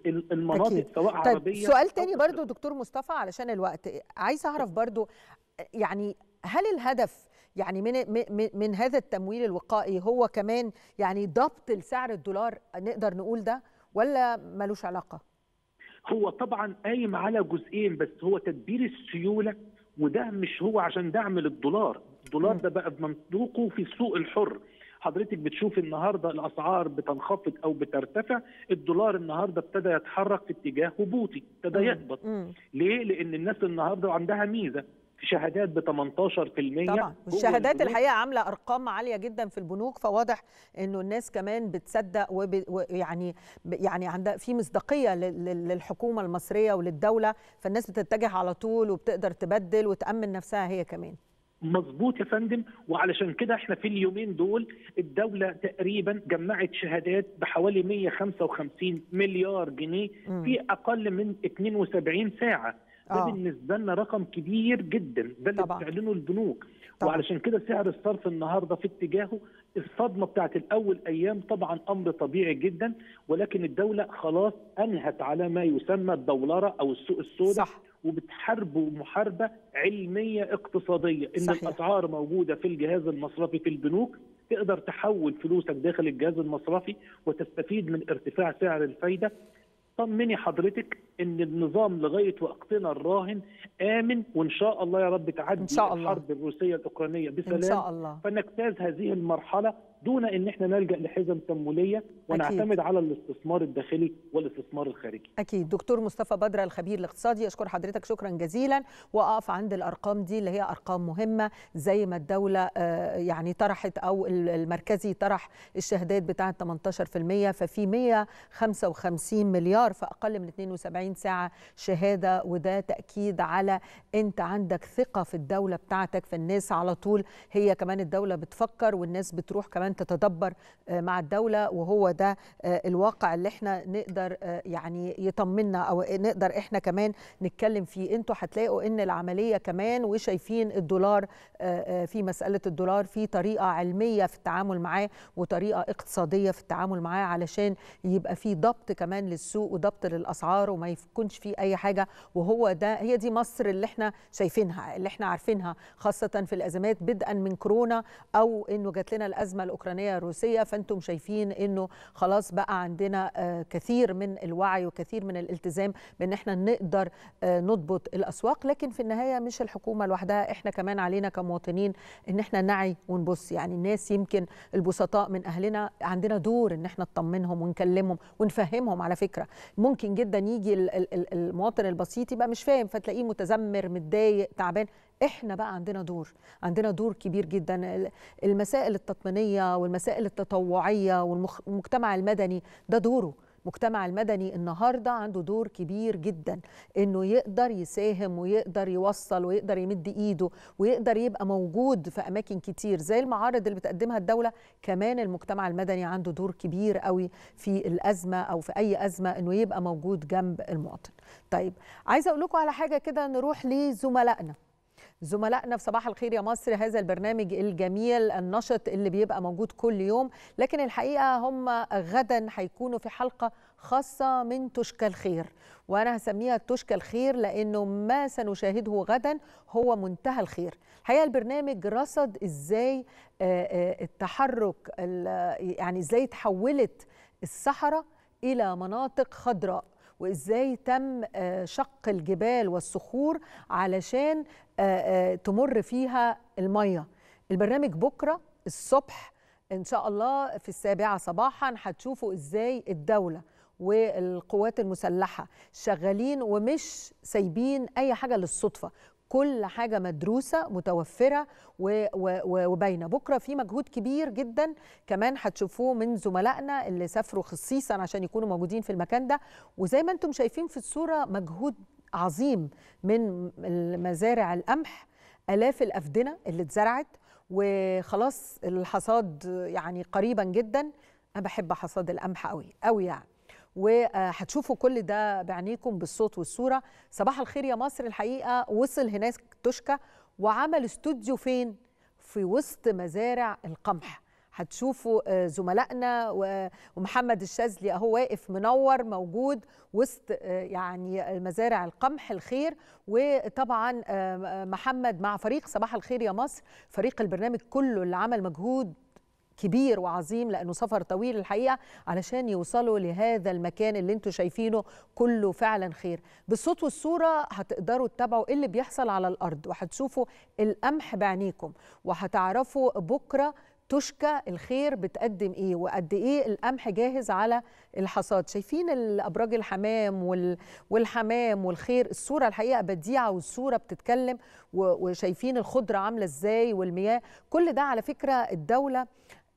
المناطق سواء طيب عربيه سؤال تاني برضو دكتور مصطفى علشان الوقت عايز اعرف برضو يعني هل الهدف يعني من من هذا التمويل الوقائي هو كمان يعني ضبط لسعر الدولار نقدر نقول ده ولا ملوش علاقه؟ هو طبعا قايم على جزئين بس هو تدبير السيوله وده مش هو عشان دعم للدولار، الدولار ده بقى بمنطوقه في السوق الحر، حضرتك بتشوف النهارده الاسعار بتنخفض او بترتفع الدولار النهارده ابتدى يتحرك في اتجاه هبوطي ابتدى يهبط ليه لان الناس النهارده عندها ميزه شهادات ب 18% طبعا والشهادات الحقيقه عامله ارقام عاليه جدا في البنوك فواضح انه الناس كمان بتصدق ويعني يعني, يعني عندها في مصداقيه للحكومه المصريه وللدوله فالناس بتتجه على طول وبتقدر تبدل وتامن نفسها هي كمان مظبوط يا فندم وعلشان كده احنا في اليومين دول الدوله تقريبا جمعت شهادات بحوالي 155 مليار جنيه في اقل من 72 ساعه ده آه. بالنسبه لنا رقم كبير جدا ده اللي بتعلنه البنوك طبعا. وعلشان كده سعر الصرف النهارده في اتجاهه الصدمه بتاعت الاول ايام طبعا امر طبيعي جدا ولكن الدوله خلاص انهت على ما يسمى الدولره او السوق السوداء وبتحاربه محاربه علميه اقتصاديه ان صحيح. الاسعار موجوده في الجهاز المصرفي في البنوك تقدر تحول فلوسك داخل الجهاز المصرفي وتستفيد من ارتفاع سعر الفايده طمني حضرتك ان النظام لغايه وقتنا الراهن امن وان شاء الله يا رب تعدي إن شاء الله. الحرب الروسيه الاوكرانيه بسلام إن شاء الله. فنجتاز هذه المرحله دون ان احنا نلجا لحزم تمويليه ونعتمد أكيد. على الاستثمار الداخلي والاستثمار الخارجي. اكيد دكتور مصطفى بدر الخبير الاقتصادي اشكر حضرتك شكرا جزيلا واقف عند الارقام دي اللي هي ارقام مهمه زي ما الدوله آه، يعني طرحت او المركزي طرح الشهادات بتاعه 18% ففي 155 مليار في اقل من 72 ساعه شهاده وده تاكيد على انت عندك ثقه في الدوله بتاعتك في الناس على طول هي كمان الدوله بتفكر والناس بتروح كمان ان تتدبر آه، مع الدوله وهو ده آه، الواقع اللي احنا نقدر آه، يعني يطمنا او نقدر احنا كمان نتكلم فيه انتوا هتلاقوا ان العمليه كمان وشايفين الدولار في مساله الدولار في طريقه علميه في التعامل معاه وطريقه اقتصاديه في التعامل معاه علشان يبقى في ضبط كمان للسوق وضبط للاسعار وما يكونش في اي حاجه وهو ده هي دي مصر اللي احنا شايفينها اللي احنا عارفينها خاصه في الازمات بدءا من كورونا او انه جات لنا الازمه الأوكرانية الاوكرانيه الروسيه فانتم شايفين انه خلاص بقى عندنا آه، كثير من الوعي وكثير من الالتزام بان احنا نقدر آه، نضبط الاسواق لكن في النهايه مش الحكومه لوحدها احنا كمان علينا كمواطنين ان احنا نعي ونبص يعني الناس يمكن البسطاء من اهلنا عندنا دور ان احنا نطمنهم ونكلمهم ونفهمهم على فكره ممكن جدا يجي المواطن البسيط يبقى مش فاهم فتلاقيه متذمر متضايق تعبان احنا بقى عندنا دور عندنا دور كبير جدا المسائل التطمينيه والمسائل التطوعيه والمجتمع المدني ده دوره المجتمع المدني النهارده عنده دور كبير جدا انه يقدر يساهم ويقدر يوصل ويقدر يمد ايده ويقدر يبقى موجود في اماكن كتير زي المعارض اللي بتقدمها الدوله كمان المجتمع المدني عنده دور كبير قوي في الازمه او في اي ازمه انه يبقى موجود جنب المواطن. طيب عايزه اقول لكم على حاجه كده نروح لزملائنا زملائنا في صباح الخير يا مصر هذا البرنامج الجميل النشط اللي بيبقى موجود كل يوم لكن الحقيقه هم غدا هيكونوا في حلقه خاصه من تشكى الخير وانا هسميها تشكى الخير لانه ما سنشاهده غدا هو منتهى الخير الحقيقه البرنامج رصد ازاي آه، آه، التحرك يعني ازاي تحولت الصحراء الى مناطق خضراء وازاي تم آه، شق الجبال والصخور علشان آه، آه، تمر فيها الميه البرنامج بكره الصبح ان شاء الله في السابعه صباحا هتشوفوا ازاي الدوله والقوات المسلحه شغالين ومش سايبين اي حاجه للصدفه كل حاجه مدروسه متوفره وباينه بكره في مجهود كبير جدا كمان هتشوفوه من زملائنا اللي سافروا خصيصا عشان يكونوا موجودين في المكان ده وزي ما انتم شايفين في الصوره مجهود عظيم من مزارع القمح الاف الافدنه اللي اتزرعت وخلاص الحصاد يعني قريبا جدا انا بحب حصاد القمح قوي قوي يعني وهتشوفوا كل ده بعينيكم بالصوت والصوره صباح الخير يا مصر الحقيقه وصل هناك توشكا وعمل استوديو فين في وسط مزارع القمح هتشوفوا آه، زملائنا ومحمد الشاذلي اهو واقف منور موجود وسط آه، يعني مزارع القمح الخير وطبعا آه، محمد مع فريق صباح الخير يا مصر فريق البرنامج كله اللي عمل مجهود كبير وعظيم لانه سفر طويل الحقيقه علشان يوصلوا لهذا المكان اللي انتم شايفينه كله فعلا خير بالصوت والصوره هتقدروا تتابعوا ايه اللي بيحصل على الارض وهتشوفوا القمح بعينيكم وهتعرفوا بكره تشكى الخير بتقدم ايه وقد ايه القمح جاهز على الحصاد شايفين الابراج الحمام وال... والحمام والخير الصوره الحقيقه بديعه والصوره بتتكلم و... وشايفين الخضره عامله ازاي والمياه كل ده على فكره الدوله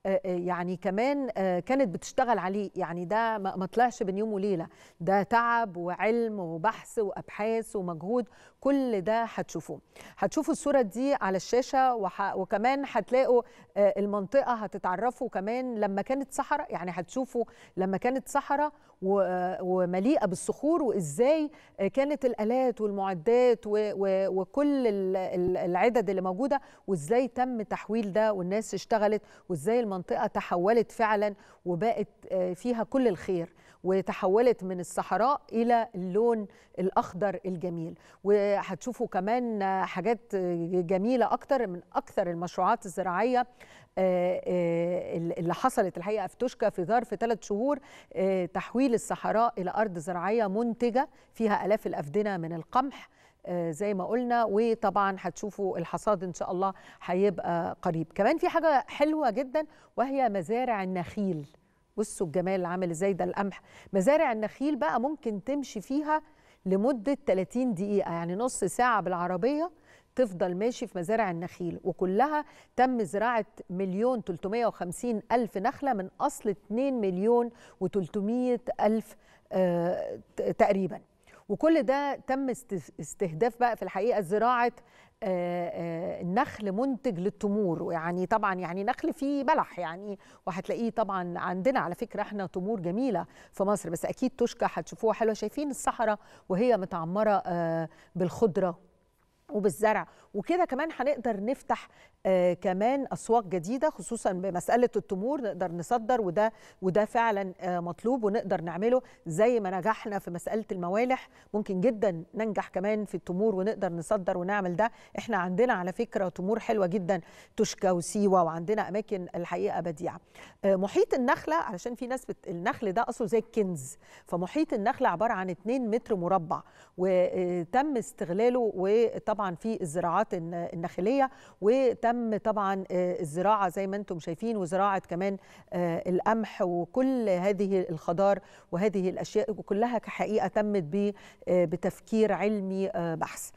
آه، آه، يعني كمان آه، كانت بتشتغل عليه يعني ده ما طلعش بين يوم وليله ده تعب وعلم وبحث وابحاث ومجهود كل ده هتشوفوه هتشوفوا الصوره دي على الشاشه وح... وكمان هتلاقوا المنطقه هتتعرفوا كمان لما كانت صحراء يعني هتشوفوا لما كانت صحراء ومليئه بالصخور وازاي كانت الالات والمعدات وكل العدد اللي موجوده وازاي تم تحويل ده والناس اشتغلت وازاي المنطقه تحولت فعلا وبقت آه، فيها كل الخير وتحولت من الصحراء الى اللون الاخضر الجميل وهتشوفوا كمان حاجات جميله اكتر من اكثر المشروعات الزراعيه آه، آه، اللي حصلت الحقيقه في توشكا في ظرف ثلاث شهور آه، تحويل الصحراء الى ارض زراعيه منتجه فيها الاف الافدنه من القمح زي ما قلنا وطبعا هتشوفوا الحصاد ان شاء الله هيبقى قريب كمان في حاجه حلوه جدا وهي مزارع النخيل بصوا الجمال عامل ازاي ده القمح مزارع النخيل بقى ممكن تمشي فيها لمده 30 دقيقه يعني نص ساعه بالعربيه تفضل ماشي في مزارع النخيل وكلها تم زراعة مليون 350 ألف نخلة من أصل 2 مليون و300 ألف آه، تقريبا وكل ده تم استهداف بقى في الحقيقة زراعة آه، آه، النخل منتج للتمور يعني طبعا يعني نخل فيه بلح يعني وهتلاقيه طبعا عندنا على فكره احنا تمور جميله في مصر بس اكيد تشكى هتشوفوها حلوه شايفين الصحراء وهي متعمره آه، بالخضره وبالزرع وكده كمان هنقدر نفتح آه، كمان اسواق جديده خصوصا بمساله التمور نقدر نصدر وده وده فعلا آه، مطلوب ونقدر نعمله زي ما نجحنا في مساله الموالح ممكن جدا ننجح كمان في التمور ونقدر نصدر ونعمل ده احنا عندنا على فكره تمور حلوه جدا تشكى وسيوه وعندنا اماكن الحقيقه بديعه آه، محيط النخله علشان في ناس بت... النخل ده اصله زي الكنز فمحيط النخله عباره عن 2 متر مربع وتم استغلاله وطبعا في الزراعات المزروعات النخلية وتم طبعا آه، الزراعه زي ما انتم شايفين وزراعه كمان آه، القمح وكل هذه الخضار وهذه الاشياء وكلها كحقيقه تمت آه، بتفكير علمي بحث.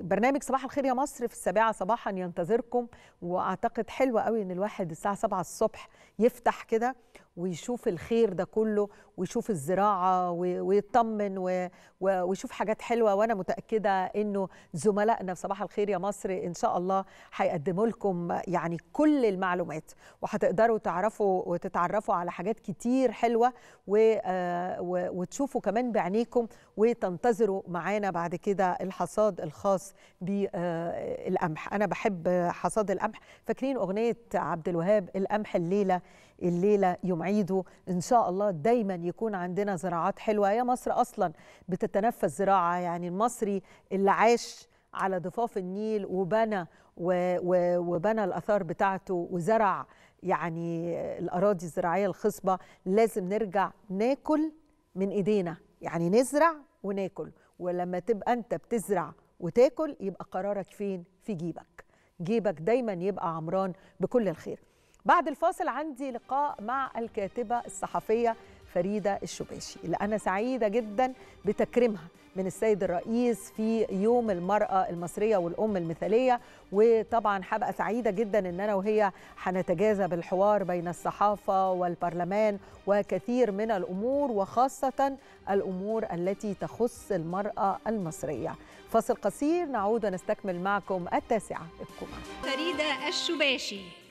برنامج صباح الخير يا مصر في السابعه صباحا ينتظركم واعتقد حلوه قوي ان الواحد الساعه 7 الصبح يفتح كده ويشوف الخير ده كله ويشوف الزراعه ويطمن ويشوف حاجات حلوه وانا متاكده انه زملائنا في صباح الخير يا مصر ان شاء الله هيقدموا لكم يعني كل المعلومات وهتقدروا تعرفوا وتتعرفوا على حاجات كتير حلوه آه، وتشوفوا كمان بعينيكم وتنتظروا معانا بعد كده الحصاد الخاص بالقمح آه، انا بحب حصاد القمح فاكرين اغنيه عبد الوهاب القمح الليله الليله يوم عيده ان شاء الله دايما يكون عندنا زراعات حلوه هي مصر اصلا بتتنفس زراعه يعني المصري اللي عاش على ضفاف النيل وبنى وبنى الاثار بتاعته وزرع يعني الاراضي الزراعيه الخصبه لازم نرجع ناكل من ايدينا يعني نزرع وناكل ولما تبقى انت بتزرع وتاكل يبقى قرارك فين في جيبك جيبك دايما يبقى عمران بكل الخير بعد الفاصل عندي لقاء مع الكاتبه الصحفيه فريده الشباشي اللي انا سعيده جدا بتكريمها من السيد الرئيس في يوم المرأة المصرية والأم المثالية وطبعا هبقى سعيدة جدا إن أنا وهي هنتجاذب الحوار بين الصحافة والبرلمان وكثير من الأمور وخاصة الأمور التي تخص المرأة المصرية فصل قصير نعود ونستكمل معكم التاسعة ابقوا فريدة الشباشي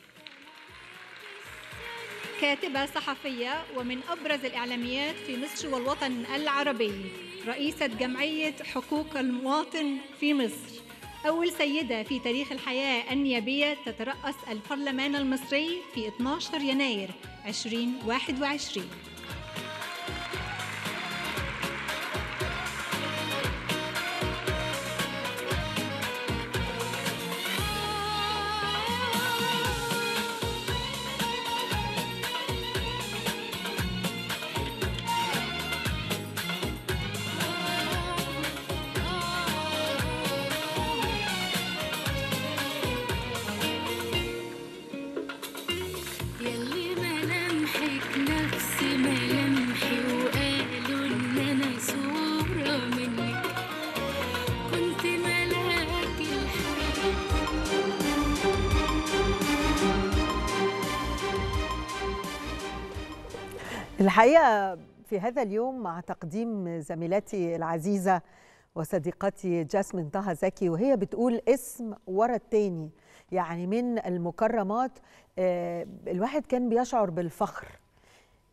كاتبة صحفية ومن أبرز الإعلاميات في مصر والوطن العربي رئيسة جمعية حقوق المواطن في مصر أول سيدة في تاريخ الحياة النيابية تترأس البرلمان المصري في 12 يناير 2021 الحقيقه في هذا اليوم مع تقديم زميلتي العزيزه وصديقتي جاسمين طه زكي وهي بتقول اسم ورا التاني يعني من المكرمات آه، الواحد كان بيشعر بالفخر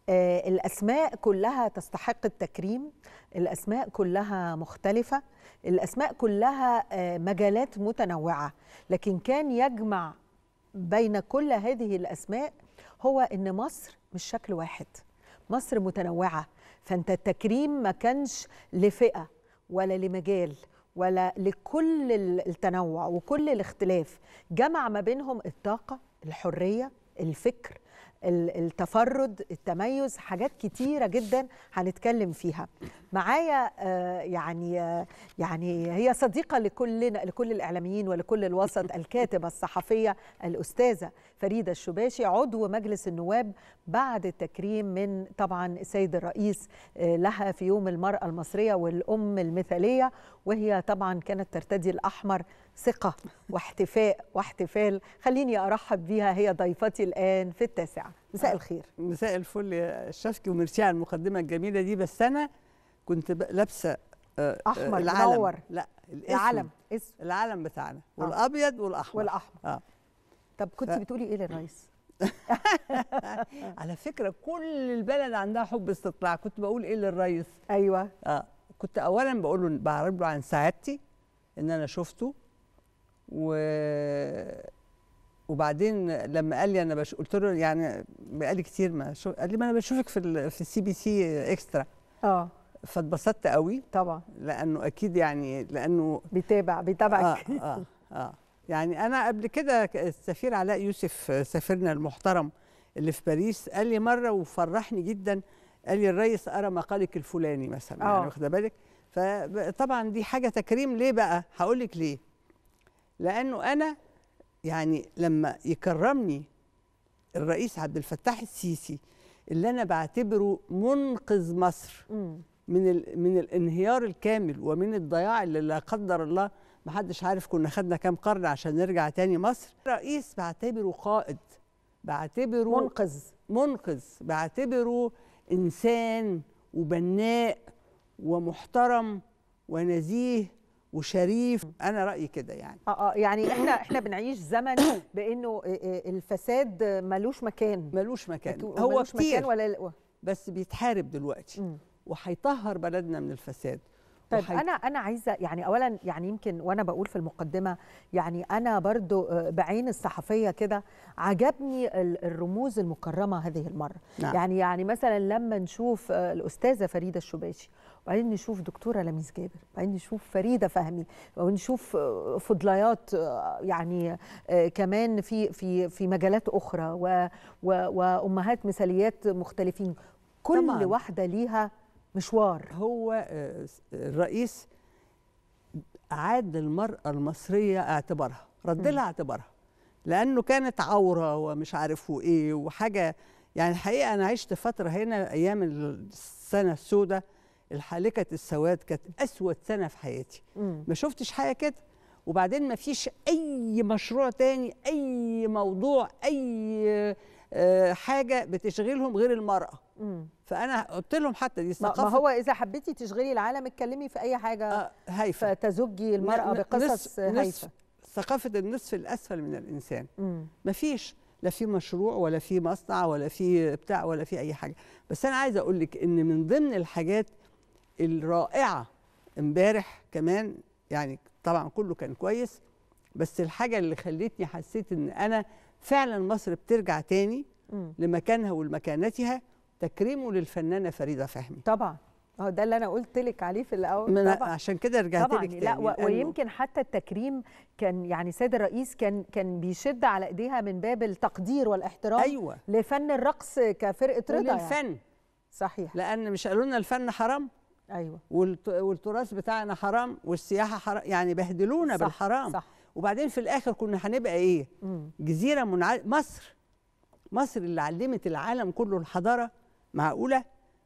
آه، الاسماء كلها تستحق التكريم الاسماء كلها مختلفه الاسماء كلها آه، مجالات متنوعه لكن كان يجمع بين كل هذه الاسماء هو ان مصر مش شكل واحد مصر متنوعة فأنت التكريم ما كانش لفئة ولا لمجال ولا لكل التنوع وكل الاختلاف جمع ما بينهم الطاقة الحرية الفكر التفرد التميز حاجات كتيره جدا هنتكلم فيها معايا آه، يعني آه، يعني هي صديقه لكلنا لكل الاعلاميين ولكل الوسط الكاتبه الصحفيه الاستاذه فريده الشباشي عضو مجلس النواب بعد التكريم من طبعا السيد الرئيس آه، لها في يوم المراه المصريه والام المثاليه وهي طبعا كانت ترتدي الاحمر ثقة واحتفاء واحتفال خليني أرحب بيها هي ضيفتي الآن في التاسعة مساء الخير مساء الفل يا شفكي وميرسي على المقدمة الجميلة دي بس أنا كنت لابسة آه، آه، أحمر العلم منور لا الاسم العلم اسم العلم بتاعنا آه. والأبيض والأحمر والأحمر آه. طب كنت ف... بتقولي إيه للرئيس؟ على فكرة كل البلد عندها حب استطلاع كنت بقول إيه للرئيس أيوة آه. كنت أولا بقول له بعرب له عن سعادتي إن أنا شفته و وبعدين لما قال لي انا بش... قلت له يعني قال لي كتير ما شو... قال لي ما انا بشوفك في ال... في السي بي سي اكسترا اه فاتبسطت قوي طبعا لانه اكيد يعني لانه بيتابع بيتابعك اه اه, آه. آه. يعني انا قبل كده السفير علاء يوسف سفيرنا المحترم اللي في باريس قال لي مره وفرحني جدا قال لي الريس قرا مقالك الفلاني مثلا أوه. يعني آه. واخده بالك فطبعا دي حاجه تكريم ليه بقى هقول لك ليه لانه انا يعني لما يكرمني الرئيس عبد الفتاح السيسي اللي انا بعتبره منقذ مصر من من الانهيار الكامل ومن الضياع اللي لا قدر الله ما حدش عارف كنا خدنا كام قرن عشان نرجع تاني مصر رئيس بعتبره قائد بعتبره منقذ منقذ بعتبره انسان وبناء ومحترم ونزيه وشريف انا رايي كده يعني اه اه يعني احنا احنا بنعيش زمن بانه آه، آه، الفساد ملوش مكان ملوش مكان هو ملوش كتير مكان ولا بس بيتحارب دلوقتي وهيطهر بلدنا من الفساد طيب وحي... انا انا عايزه يعني اولا يعني يمكن وانا بقول في المقدمه يعني انا برضو آه، بعين الصحفيه كده عجبني الرموز المكرمه هذه المره نعم. يعني يعني مثلا لما نشوف الاستاذه فريده الشباشي وبعدين نشوف دكتوره لميس جابر وبعدين نشوف فريده فهمي ونشوف آه، فضليات آه، يعني آه، كمان في في في مجالات اخرى و و وامهات مثاليات مختلفين كل طبعاً. واحده ليها مشوار هو الرئيس عاد للمرأة المصرية اعتبارها رد لها اعتبارها لأنه كانت عورة ومش عارفه إيه وحاجة يعني الحقيقة أنا عشت فترة هنا أيام السنة السوداء الحالكة السواد كانت أسود سنة في حياتي ما شفتش حاجة كده وبعدين ما فيش أي مشروع تاني أي موضوع أي آه، حاجة بتشغلهم غير المرأة فأنا قلت لهم حتى دي الثقافة ما هو إذا حبيتي تشغلي العالم اتكلمي في أي حاجة آه هايفة فتزجي المرأة بقصص نصف هايفة ثقافة النصف الأسفل من الإنسان ما فيش لا في مشروع ولا في مصنع ولا في بتاع ولا في اي حاجه بس انا عايزه اقول لك ان من ضمن الحاجات الرائعه امبارح كمان يعني طبعا كله كان كويس بس الحاجه اللي خلتني حسيت ان انا فعلا مصر بترجع تاني م. لمكانها ولمكانتها تكريمه للفنانه فريده فهمي طبعا هو آه، ده اللي انا قلت لك عليه في الاول طبعا عشان كده رجعت لك لا ويمكن حتى التكريم كان يعني سيد الرئيس كان كان بيشد على ايديها من باب التقدير والاحترام أيوة. لفن الرقص كفرقه رضا يعني الفن صحيح لان مش قالوا لنا الفن حرام ايوه والتراث بتاعنا حرام والسياحه حرام يعني بهدلونا صح بالحرام صح وبعدين في الاخر كنا هنبقى ايه مم. جزيره منع... مصر مصر اللي علمت العالم كله الحضاره معقوله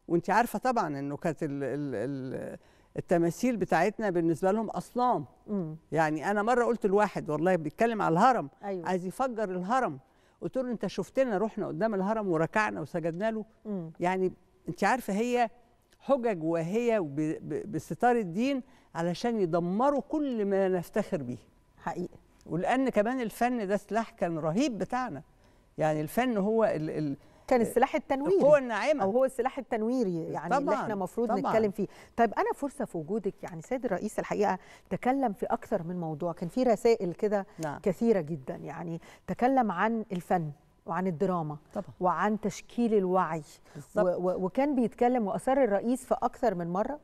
وانت عارفه طبعا انه كانت التماثيل بتاعتنا بالنسبه لهم اصنام يعني انا مره قلت لواحد والله بيتكلم على الهرم أيوة. عايز يفجر الهرم قلت له انت شفتنا رحنا قدام الهرم وركعنا وسجدنا له مم. يعني انت عارفه هي حجج واهيه بستار الدين علشان يدمروا كل ما نفتخر به حقيقي ولان كمان الفن ده سلاح كان رهيب بتاعنا يعني الفن هو ال ال كان السلاح التنويري القوة الناعمة أو هو السلاح التنويري يعني طبعًا اللي احنا المفروض نتكلم فيه طيب أنا فرصة في وجودك يعني سيد الرئيس الحقيقة تكلم في أكثر من موضوع كان في رسائل كده نعم. كثيرة جدا يعني تكلم عن الفن وعن الدراما طبعا. وعن تشكيل الوعي و وكان بيتكلم واصر الرئيس في اكثر من مره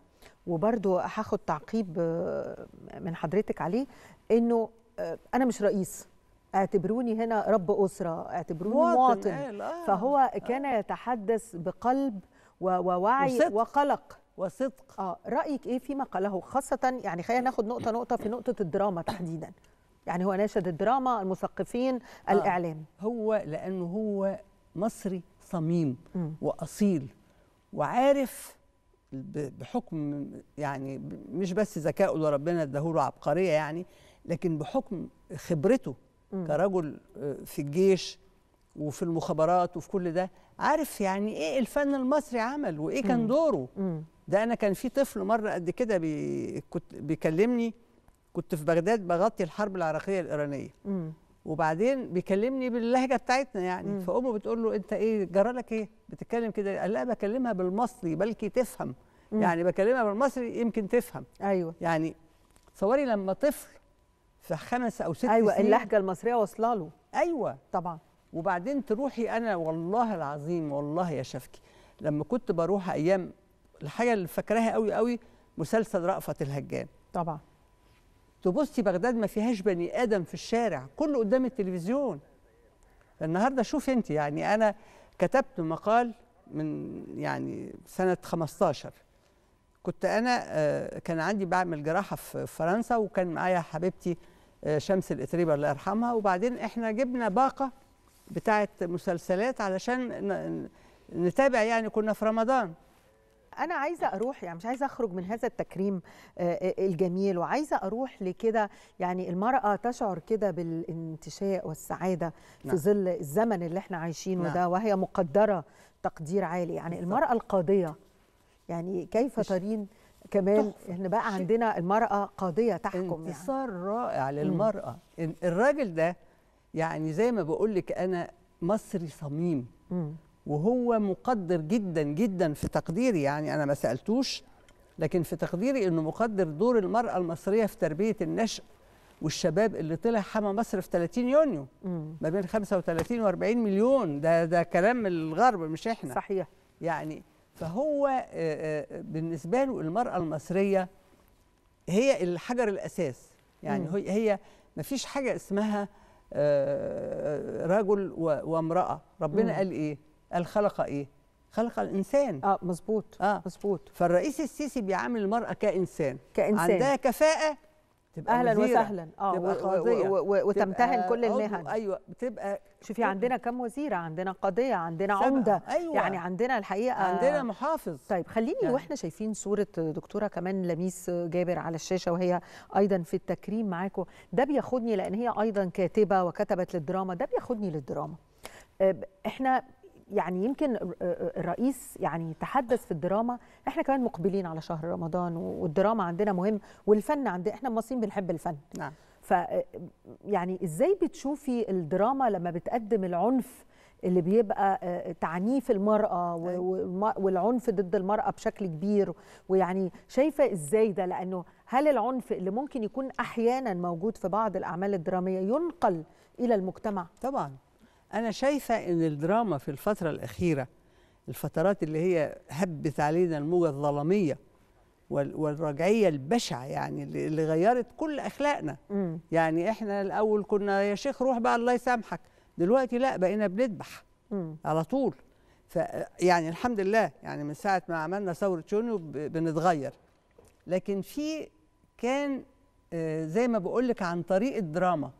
وبرضه هاخد تعقيب آه، من حضرتك عليه انه آه، انا مش رئيس اعتبروني هنا رب اسره اعتبروني مواطن, مواطن. إيه، فهو آه. كان يتحدث بقلب ووعي وصدق. وقلق وصدق اه رايك ايه فيما قاله خاصه يعني خلينا ناخد نقطه نقطه في نقطه الدراما تحديدا يعني هو ناشد الدراما المثقفين آه الإعلام هو لأنه هو مصري صميم م. وأصيل وعارف بحكم يعني مش بس ذكائه اللي ربنا اداهوله عبقريه يعني لكن بحكم خبرته م. كرجل آه، في الجيش وفي المخابرات وفي كل ده عارف يعني ايه الفن المصري عمل وايه كان دوره م. م. ده انا كان في طفل مره قد كده بي... كنت بيكلمني كنت في بغداد بغطي الحرب العراقيه الايرانيه مم. وبعدين بيكلمني باللهجه بتاعتنا يعني مم. فامه بتقول له انت ايه جرى لك ايه بتتكلم كده قال لا بكلمها بالمصري بلكي تفهم مم. يعني بكلمها بالمصري يمكن تفهم ايوه يعني تصوري لما طفل في خمس او ست ايوه سنين اللهجه المصريه واصله له ايوه طبعا وبعدين تروحي انا والله العظيم والله يا شفكي لما كنت بروح ايام الحاجه اللي فاكراها قوي قوي مسلسل رأفت الهجان طبعا تبصي بغداد ما فيهاش بني ادم في الشارع كله قدام التلفزيون النهارده شوف انت يعني انا كتبت مقال من يعني سنه 15 كنت انا آه، كان عندي بعمل جراحه في فرنسا وكان معايا حبيبتي آه، شمس الاتريبه الله يرحمها وبعدين احنا جبنا باقه بتاعه مسلسلات علشان نتابع يعني كنا في رمضان انا عايزه اروح يعني مش عايزه اخرج من هذا التكريم آه، آه، الجميل وعايزه اروح لكده يعني المراه تشعر كده بالانتشاء والسعاده في نعم. ظل الزمن اللي احنا عايشينه ده نعم. وهي مقدره تقدير عالي يعني المراه القاضيه يعني كيف ترين كمان احنا بقى عندنا المراه قاضيه تحكم يعني. انتصار يعني. رائع للمراه الراجل ده يعني زي ما بقول لك انا مصري صميم وهو مقدر جدا جدا في تقديري يعني انا ما سالتوش لكن في تقديري انه مقدر دور المراه المصريه في تربيه النشء والشباب اللي طلع حما مصر في 30 يونيو ما بين 35 و40 مليون ده ده كلام الغرب مش احنا صحيح يعني فهو بالنسبه له المراه المصريه هي الحجر الاساس يعني هي هي ما فيش حاجه اسمها رجل وامراه ربنا مم. قال ايه قال خلق ايه خلق الانسان اه مظبوط اه مظبوط فالرئيس السيسي بيعامل المراه كانسان كانسان عندها كفاءه تبقى اهلا مزيرة. وسهلا اه تبقى قاضيه وتمتهن كل المهن ايوه بتبقى شوفي عندنا كم وزيره عندنا قضيه عندنا سبقى. عمده أيوة. يعني عندنا الحقيقه عندنا محافظ طيب خليني يعني. واحنا شايفين صوره دكتوره كمان لميس جابر على الشاشه وهي ايضا في التكريم معاكم ده بياخدني لان هي ايضا كاتبه وكتبت للدراما ده بياخدني للدراما آه، احنا يعني يمكن آه، آه، الرئيس يعني تحدث في الدراما احنا كمان مقبلين على شهر رمضان والدراما عندنا مهم والفن عندنا احنا المصريين بنحب الفن نعم ف آه، يعني ازاي بتشوفي الدراما لما بتقدم العنف اللي بيبقى تعنيف المرأة أيوة. والعنف ضد المرأة بشكل كبير ويعني شايفة إزاي ده لأنه هل العنف اللي ممكن يكون أحيانا موجود في بعض الأعمال الدرامية ينقل إلى المجتمع؟ طبعا أنا شايفة إن الدراما في الفترة الأخيرة الفترات اللي هي هبت علينا الموجة الظلامية والرجعية البشعة يعني اللي غيرت كل أخلاقنا م. يعني إحنا الأول كنا يا شيخ روح بقى الله يسامحك دلوقتي لا بقينا بنذبح على طول ف يعني الحمد لله يعني من ساعة ما عملنا ثورة يونيو بنتغير لكن في كان آه، زي ما بقول لك عن طريق الدراما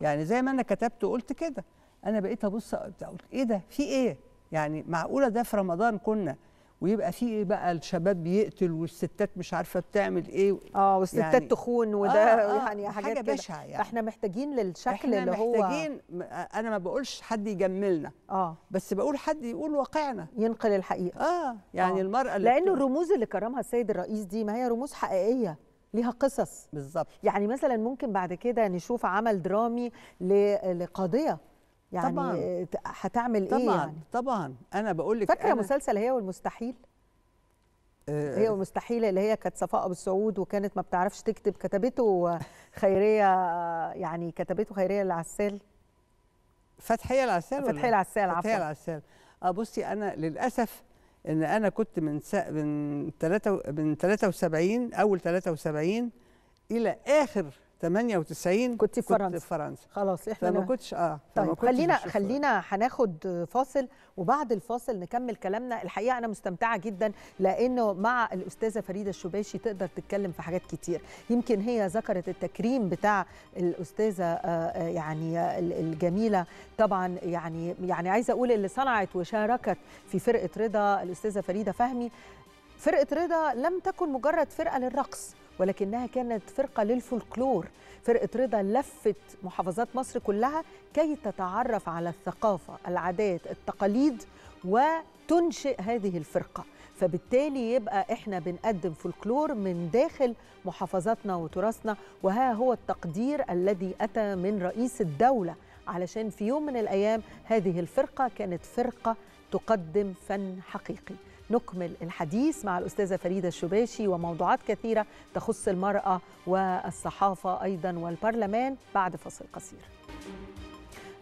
يعني زي ما أنا كتبت وقلت كده انا بقيت ابص اقول ايه ده في ايه يعني معقوله ده في رمضان كنا ويبقى في ايه بقى الشباب بيقتل والستات مش عارفه بتعمل ايه اه والستات يعني تخون وده آه آه يعني حاجات حاجه بشعه يعني احنا محتاجين للشكل احنا اللي محتاجين هو محتاجين انا ما بقولش حد يجملنا اه بس بقول حد يقول واقعنا ينقل الحقيقه اه يعني آه المراه اللي لان الرموز اللي كرمها السيد الرئيس دي ما هي رموز حقيقيه ليها قصص بالظبط يعني مثلا ممكن بعد كده نشوف عمل درامي لقضيه يعني طبعا هتعمل إيه طبعا ايه يعني؟ طبعا انا بقول لك فاكره مسلسل هي والمستحيل آه هي والمستحيل اللي هي كانت صفاء ابو السعود وكانت ما بتعرفش تكتب كتبته خيريه يعني كتبته خيريه العسال فتحيه العسال فتحيه العسال عفوا فتحيه العسال اه بصي انا للاسف ان انا كنت من س... من 3 من 73 اول 73 الى اخر 98 كنت في فرنسا كنت في فرنسا خلاص احنا فما كنتش اه طيب كنتش خلينا خلينا هناخد فاصل وبعد الفاصل نكمل كلامنا الحقيقه انا مستمتعه جدا لانه مع الاستاذه فريده الشباشي تقدر تتكلم في حاجات كتير يمكن هي ذكرت التكريم بتاع الاستاذه آه، آه، يعني آه، الجميله طبعا يعني يعني عايزه اقول اللي صنعت وشاركت في فرقه رضا الاستاذه فريده فهمي فرقه رضا لم تكن مجرد فرقه للرقص ولكنها كانت فرقة للفولكلور فرقة رضا لفت محافظات مصر كلها كي تتعرف على الثقافة العادات التقاليد وتنشئ هذه الفرقة فبالتالي يبقى احنا بنقدم فولكلور من داخل محافظاتنا وتراثنا وها هو التقدير الذي اتى من رئيس الدوله علشان في يوم من الايام هذه الفرقه كانت فرقه تقدم فن حقيقي نكمل الحديث مع الأستاذة فريدة الشباشي وموضوعات كثيرة تخص المرأة والصحافة أيضا والبرلمان بعد فصل قصير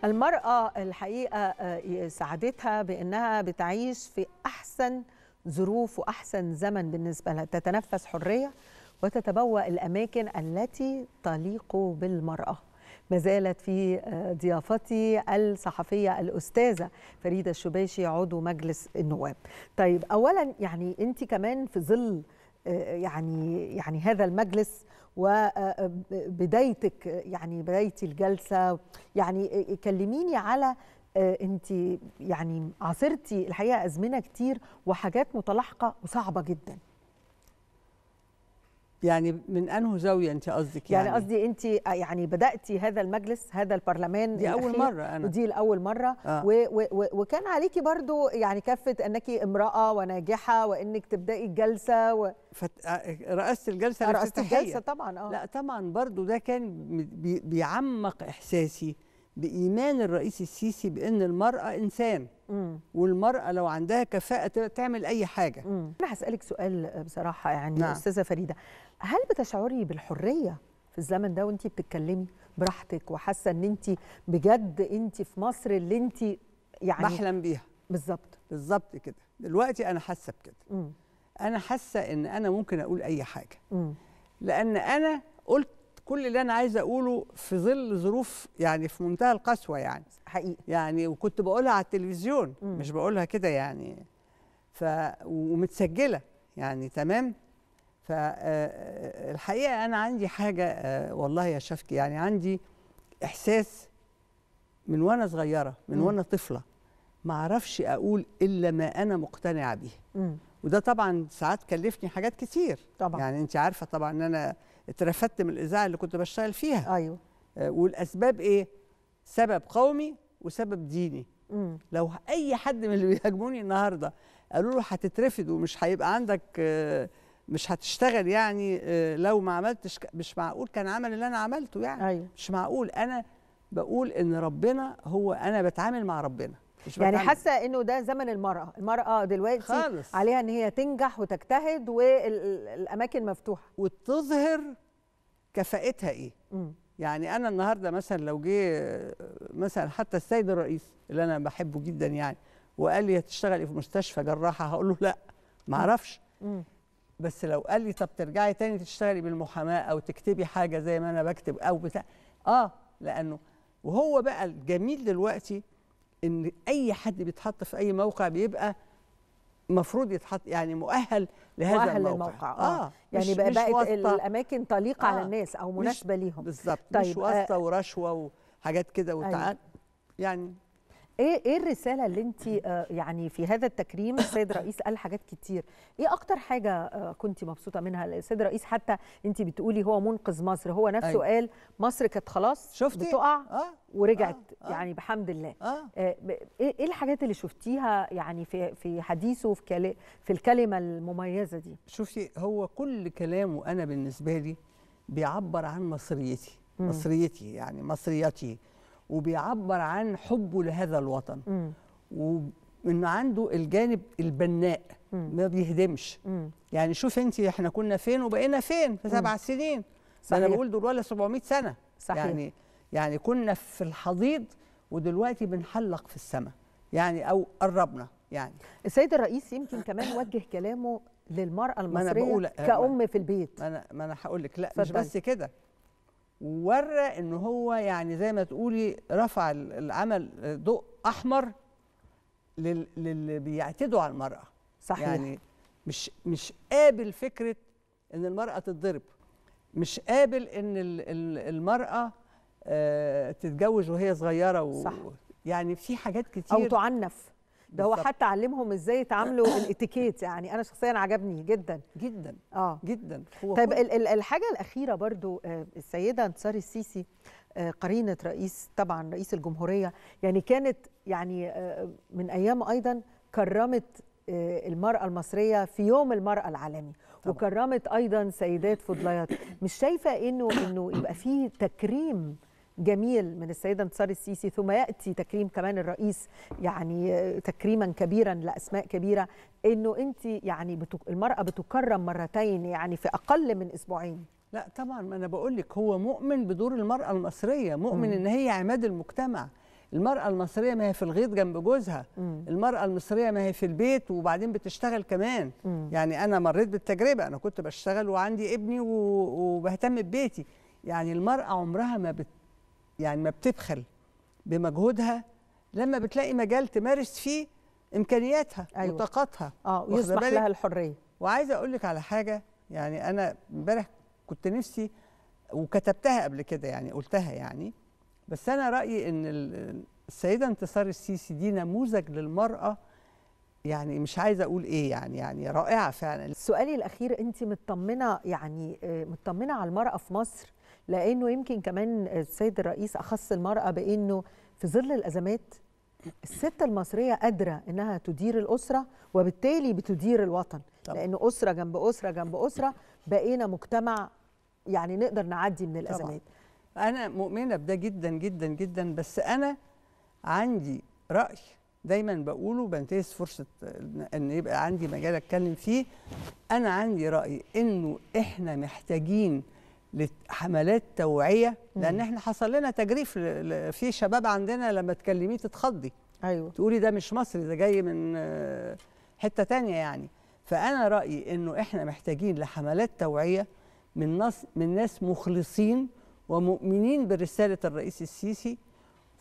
المرأة الحقيقة آه، سعادتها بأنها بتعيش في أحسن ظروف وأحسن زمن بالنسبة لها تتنفس حرية وتتبوأ الأماكن التي تليق بالمرأة ما زالت في آه، ضيافتي الصحفية الأستاذة فريدة الشباشي عضو مجلس النواب طيب أولا يعني أنت كمان في ظل آه، يعني يعني هذا المجلس وبدايتك آه، يعني بدايه الجلسه يعني كلميني على انت يعني عاصرتي الحقيقه ازمنه كتير وحاجات متلاحقه وصعبه جدا يعني من انه زاويه انت قصدك يعني يعني قصدي انت آه، يعني بداتي هذا المجلس هذا البرلمان دي اول مره انا ودي لاول مره آه. و و و وكان عليكي برضو يعني كفه انك امراه وناجحه وانك تبداي الجلسه و... فت... آه، رأست الجلسه رأست الجلسه طبعا اه لا طبعا برضو ده كان بيعمق احساسي بايمان الرئيس السيسي بان المراه انسان مم. والمراه لو عندها كفاءه تعمل اي حاجه مم. انا هسالك سؤال بصراحه يعني نعم. استاذه فريده هل بتشعري بالحريه في الزمن ده وانت بتتكلمي براحتك وحاسه ان انت بجد انت في مصر اللي انت يعني بحلم بيها بالظبط بالظبط كده دلوقتي انا حاسه بكده انا حاسه ان انا ممكن اقول اي حاجه مم. لان انا قلت كل اللي انا عايزه اقوله في ظل ظروف يعني في منتهى القسوه يعني حقيقي يعني وكنت بقولها على التلفزيون مم. مش بقولها كده يعني ف ومتسجله يعني تمام فالحقيقه آه، آه، انا عندي حاجه آه، والله يا شفكي يعني عندي احساس من وانا صغيره من وانا طفله ما اعرفش اقول الا ما انا مقتنعه به وده طبعا ساعات كلفني حاجات كتير طبعا يعني انت عارفه طبعا ان انا اترفدت من الاذاعه اللي كنت بشتغل فيها ايوه آه، والاسباب ايه سبب قومي وسبب ديني مم. لو اي حد من اللي بيهاجموني النهارده قالوا له هتترفد ومش هيبقى عندك آه، مش هتشتغل يعني آه، لو ما عملتش مش معقول كان عمل اللي انا عملته يعني أيوه. مش معقول انا بقول ان ربنا هو انا بتعامل مع ربنا يعني حاسه انه ده زمن المراه المراه دلوقتي خالص. عليها ان هي تنجح وتجتهد والاماكن مفتوحه وتظهر كفاءتها ايه م. يعني انا النهارده مثلا لو جه مثلا حتى السيد الرئيس اللي انا بحبه جدا يعني وقال لي هتشتغل إيه في مستشفى جراحه هقول له لا ما اعرفش بس لو قال لي طب ترجعي تاني تشتغلي بالمحاماه او تكتبي حاجه زي ما انا بكتب او بتاع اه لانه وهو بقى الجميل دلوقتي ان اي حد بيتحط في اي موقع بيبقى مفروض يتحط يعني مؤهل لهذا مؤهل الموقع, الموقع. آه. آه. يعني مش بقى مش بقت الاماكن طليقه آه. على الناس او مناسبه ليهم بالظبط طيب مش آه، واسطه آه. ورشوه وحاجات كده وتعال أيوه. يعني ايه ايه الرساله اللي انت آه، يعني في هذا التكريم السيد رئيس قال حاجات كتير ايه اكتر حاجه آه، كنت مبسوطه منها السيد رئيس حتى انت بتقولي هو منقذ مصر هو نفسه أيوة. قال مصر كانت خلاص شفتي بتقع آه. آه. ورجعت آه. آه. يعني بحمد الله آه. ايه ايه الحاجات اللي شفتيها يعني في في حديثه في في الكلمه المميزه دي شوفي هو كل كلامه انا بالنسبه لي بيعبر عن مصريتي مصريتي يعني مصريتي وبيعبر عن حبه لهذا الوطن وانه عنده الجانب البناء ما بيهدمش يعني شوف انت احنا كنا فين وبقينا فين في سبع سنين صحيح. انا بقول دول ولا 700 سنه صحيح. يعني يعني كنا في الحضيض ودلوقتي بنحلق في السماء يعني او قربنا يعني السيد الرئيس يمكن كمان وجه كلامه للمراه المصريه أنا بقول أه، كأم في البيت ما انا ما انا هقول لك لا مش بس كده وورى ان هو يعني زي ما تقولي رفع العمل ضوء احمر للي بيعتدوا على المراه صحيح يعني مش مش قابل فكره ان المراه تتضرب مش قابل ان المراه آه، تتجوز وهي صغيره و صح. يعني في حاجات كتير او تعنف ده هو حتى علمهم ازاي يتعاملوا الاتيكيت يعني انا شخصيا عجبني جدا جدا اه جدا طيب الحاجه الاخيره برضو آه، السيده انتصار السيسي آه، قرينه رئيس طبعا رئيس الجمهوريه يعني كانت يعني آه، من ايام ايضا كرمت المرأة المصرية في يوم المرأة العالمي طبعا. وكرمت أيضا سيدات فضليات مش شايفة إنه إنه يبقى في تكريم جميل من السيدة انتصار السيسي ثم يأتي تكريم كمان الرئيس يعني تكريما كبيرا لأسماء كبيرة أنه أنت يعني المرأة بتكرم مرتين يعني في أقل من أسبوعين لا طبعا ما أنا بقول لك هو مؤمن بدور المرأة المصرية مؤمن م. أن هي عماد المجتمع المرأة المصرية ما هي في الغيط جنب جوزها م. المرأة المصرية ما هي في البيت وبعدين بتشتغل كمان م. يعني أنا مريت بالتجربة أنا كنت بشتغل وعندي ابني وبهتم ببيتي يعني المرأة عمرها ما بت يعني ما بتبخل بمجهودها لما بتلاقي مجال تمارس فيه امكانياتها أيوة. وطاقتها اه ويسمح لها الحريه وعايزه اقول لك على حاجه يعني انا امبارح كنت نفسي وكتبتها قبل كده يعني قلتها يعني بس انا رايي ان السيده انتصار السيسي دي نموذج للمراه يعني مش عايزه اقول ايه يعني يعني رائعه فعلا سؤالي الاخير انت مطمنه يعني آه، مطمنه على المراه في مصر لانه يمكن كمان السيد الرئيس اخص المراه بانه في ظل الازمات الست المصريه قادره انها تدير الاسره وبالتالي بتدير الوطن طبعا. لان اسره جنب اسره جنب اسره بقينا مجتمع يعني نقدر نعدي من الازمات طبعا. انا مؤمنه بده جدا جدا جدا بس انا عندي راي دايما بقوله بنتهز فرصه ان يبقى عندي مجال اتكلم فيه انا عندي راي انه احنا محتاجين لحملات توعيه لان احنا حصل لنا تجريف في شباب عندنا لما تكلميه تتخضي ايوه تقولي ده مش مصري ده جاي من آه، حته تانية يعني فانا رايي انه احنا محتاجين لحملات توعيه من ناس من ناس مخلصين ومؤمنين برساله الرئيس السيسي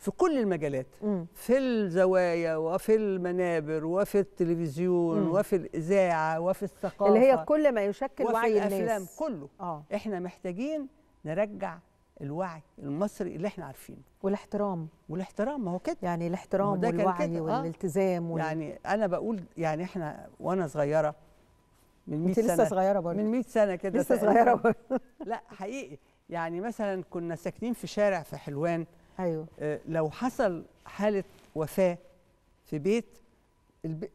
في كل المجالات مم. في الزوايا وفي المنابر وفي التلفزيون مم. وفي الاذاعه وفي الثقافه اللي هي كل ما يشكل وعي الناس وفي الافلام كله آه. احنا محتاجين نرجع الوعي المصري اللي احنا عارفينه والاحترام والاحترام ما هو كده يعني الاحترام والوعي آه. والالتزام وال... يعني انا بقول يعني احنا وانا صغيره من 100 سنه لسه صغيره برضه من 100 سنه كده لسه صغيره برضه لا حقيقي يعني مثلا كنا ساكنين في شارع في حلوان ايوه آه، لو حصل حاله وفاه في بيت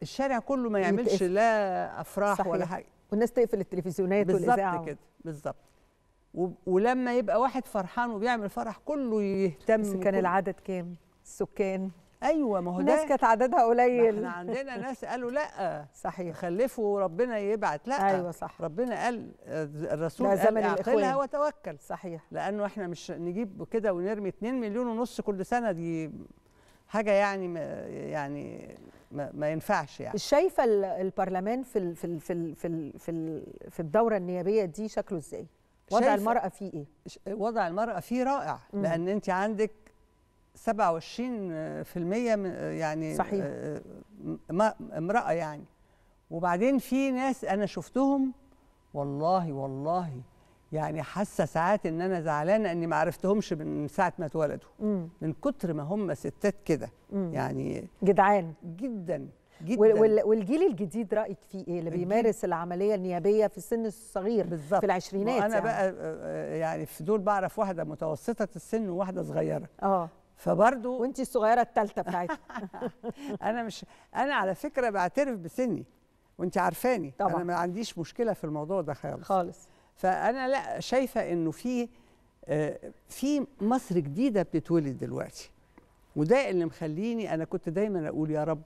الشارع كله ما يعملش لا افراح صحيح. ولا حاجه والناس تقفل التلفزيونات والاذاعه بالظبط كده بالظبط ولما يبقى واحد فرحان وبيعمل فرح كله يهتم بس كان العدد كام السكان ايوه ما هو ناس كانت عددها قليل احنا عندنا ناس قالوا لا صحيح خلفوا ربنا يبعت لا ايوه صح ربنا قال الرسول قال اعقلها وتوكل صحيح لانه احنا مش نجيب كده ونرمي 2 مليون ونص كل سنه دي حاجه يعني ما يعني ما, ما ينفعش يعني شايفه البرلمان في في في في في, في الدوره النيابيه دي شكله ازاي؟ وضع المرأة فيه إيه؟ وضع المرأة فيه رائع مم. لأن أنت عندك 27% يعني صحيح آه، امراه يعني وبعدين في ناس انا شفتهم والله والله يعني حاسه ساعات ان انا زعلانه اني ما عرفتهمش من ساعه ما اتولدوا من كتر ما هم ستات كده يعني جدعان جدا جدا والجيل الجديد رايك فيه ايه اللي بيمارس العمليه النيابيه في السن الصغير بالزبط. في العشرينات انا يعني. بقى آه، آه، يعني في دول بعرف واحده متوسطه السن وواحده صغيره اه فبرضه وانت الصغيره الثالثه بتاعتها انا مش انا على فكره بعترف بسني وانت عارفاني طبعا انا ما عنديش مشكله في الموضوع ده خالص خالص فانا لا شايفه انه في آه، في مصر جديده بتتولد دلوقتي وده اللي مخليني انا كنت دايما اقول يا رب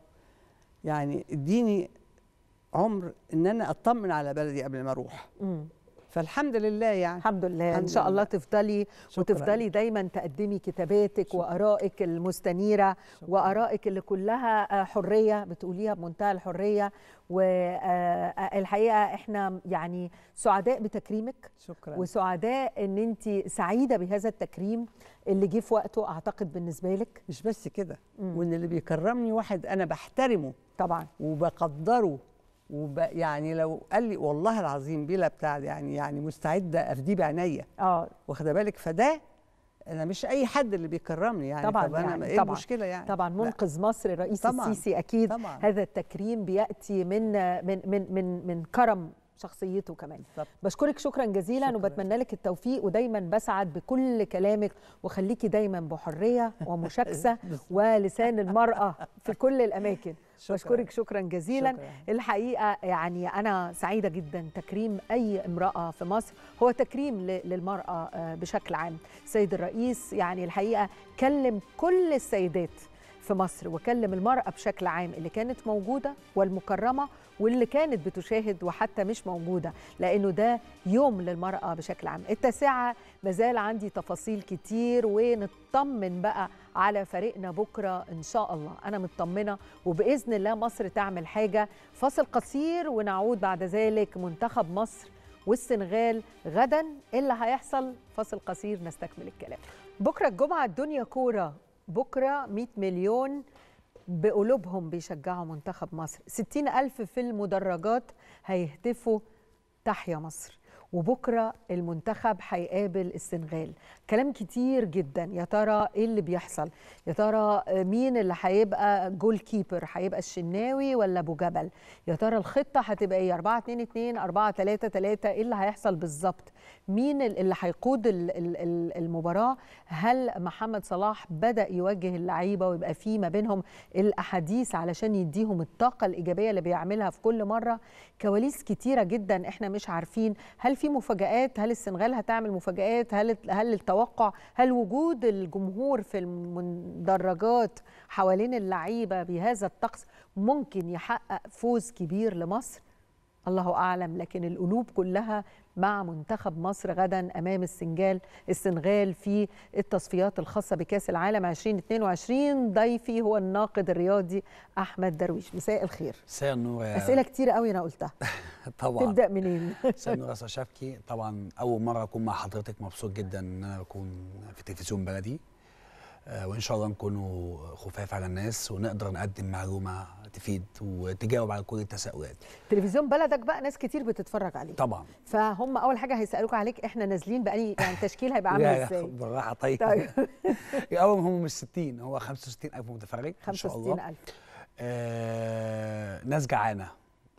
يعني اديني عمر ان انا اطمن على بلدي قبل ما اروح فالحمد لله يعني الحمد لله ان شاء الله تفضلي شكرا. وتفضلي دايما تقدمي كتاباتك شكرا. وارائك المستنيره شكرا. وارائك اللي كلها آه، حريه بتقوليها بمنتهى الحريه والحقيقه آه، آه، احنا يعني سعداء بتكريمك شكرا وسعداء ان انت سعيده بهذا التكريم اللي جه في وقته اعتقد بالنسبه لك مش بس كده وان اللي بيكرمني واحد انا بحترمه طبعا وبقدره ويعني لو قال لي والله العظيم بلا بتاع يعني يعني مستعده افديه بعينيا اه واخده بالك فده انا مش اي حد اللي بيكرمني يعني طبعا طب يعني ايه طبعا المشكله يعني طبعا منقذ لا. مصر الرئيس طبعا السيسي اكيد طبعا هذا التكريم بياتي من من من من, من كرم شخصيته كمان طب. بشكرك شكرا جزيلا شكرا. وبتمنى لك التوفيق ودايما بسعد بكل كلامك وخليكي دايما بحريه ومشاكسه ولسان المراه في كل الاماكن شكرا. بشكرك شكرا جزيلا شكرا. الحقيقه يعني انا سعيده جدا تكريم اي امراه في مصر هو تكريم للمراه آه، بشكل عام سيد الرئيس يعني الحقيقه كلم كل السيدات في مصر وكلم المرأة بشكل عام اللي كانت موجودة والمكرمة واللي كانت بتشاهد وحتى مش موجودة لأنه ده يوم للمرأة بشكل عام التاسعة مازال عندي تفاصيل كتير ونطمن بقى على فريقنا بكرة إن شاء الله أنا مطمنة وبإذن الله مصر تعمل حاجة فاصل قصير ونعود بعد ذلك منتخب مصر والسنغال غدا إيه اللي هيحصل فاصل قصير نستكمل الكلام بكرة الجمعة الدنيا كورة بكرة 100 مليون بقلوبهم بيشجعوا منتخب مصر 60 ألف في المدرجات هيهتفوا تحيا مصر وبكره المنتخب هيقابل السنغال كلام كتير جدا يا ترى ايه اللي بيحصل يا ترى مين اللي هيبقى جول كيبر هيبقى الشناوي ولا ابو جبل يا ترى الخطه هتبقى ايه 4 2 2 4 3 3 ايه اللي هيحصل بالظبط مين اللي هيقود المباراه هل محمد صلاح بدا يوجه اللعيبه ويبقى في ما بينهم الاحاديث علشان يديهم الطاقه الايجابيه اللي بيعملها في كل مره كواليس كتيره جدا احنا مش عارفين هل في في مفاجآت هل السنغال هتعمل مفاجآت هل هل التوقع هل وجود الجمهور في المدرجات حوالين اللعيبه بهذا الطقس ممكن يحقق فوز كبير لمصر الله اعلم لكن القلوب كلها مع منتخب مصر غدا امام السنغال السنغال في التصفيات الخاصه بكاس العالم 2022 ضيفي هو الناقد الرياضي احمد درويش مساء الخير مساء النور يا اسئله كتير قوي انا قلتها طبعا تبدا منين مساء النور يا طبعا اول مره اكون مع حضرتك مبسوط جدا ان انا اكون في تلفزيون بلدي آه، وان شاء الله نكونوا خفاف على الناس ونقدر نقدم معلومه تفيد وتجاوب على كل التساؤلات تلفزيون بلدك بقى ناس كتير بتتفرج عليه طبعا فهم اول حاجه هيسالوك عليك احنا نازلين باني يعني تشكيل هيبقى عامل ازاي بالراحه طيب, طيب. اول هم مش 60 هو 65000 متفرج ان شاء الله 65000 آه ناس جعانه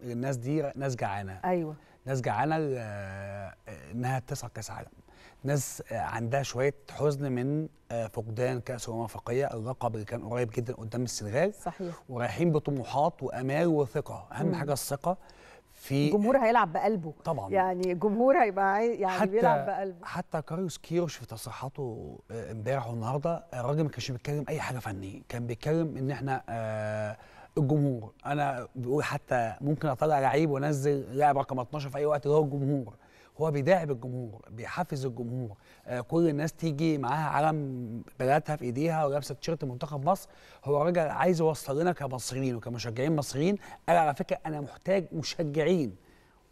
الناس دي ناس جعانه ايوه ناس جعانه آه، انها تسعى كاس عالم ناس عندها شويه حزن من آه، فقدان كاس الامم الافريقيه اللقب اللي كان قريب جدا قدام السنغال صحيح ورايحين بطموحات وامال وثقه اهم مم. حاجه الثقه في الجمهور هيلعب بقلبه طبعا يعني الجمهور هيبقى يعني حتى بيلعب بقلبه حتى كاريوس كيروش في تصريحاته آه، امبارح والنهارده آه، الراجل ما كانش بيتكلم اي حاجه فنيه كان بيتكلم ان احنا آه الجمهور انا بيقول حتى ممكن اطلع لعيب وانزل لاعب رقم 12 في اي وقت اللي هو الجمهور هو بيداعب الجمهور بيحفز الجمهور آه كل الناس تيجي معاها علم بلدها في ايديها ولابسه تيشيرت منتخب مصر هو راجل عايز يوصل لنا كمصريين وكمشجعين مصريين قال على فكره انا محتاج مشجعين